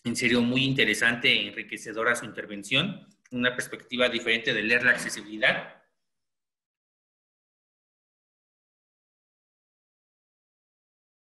En serio, muy interesante e enriquecedora su intervención, una perspectiva diferente de leer la accesibilidad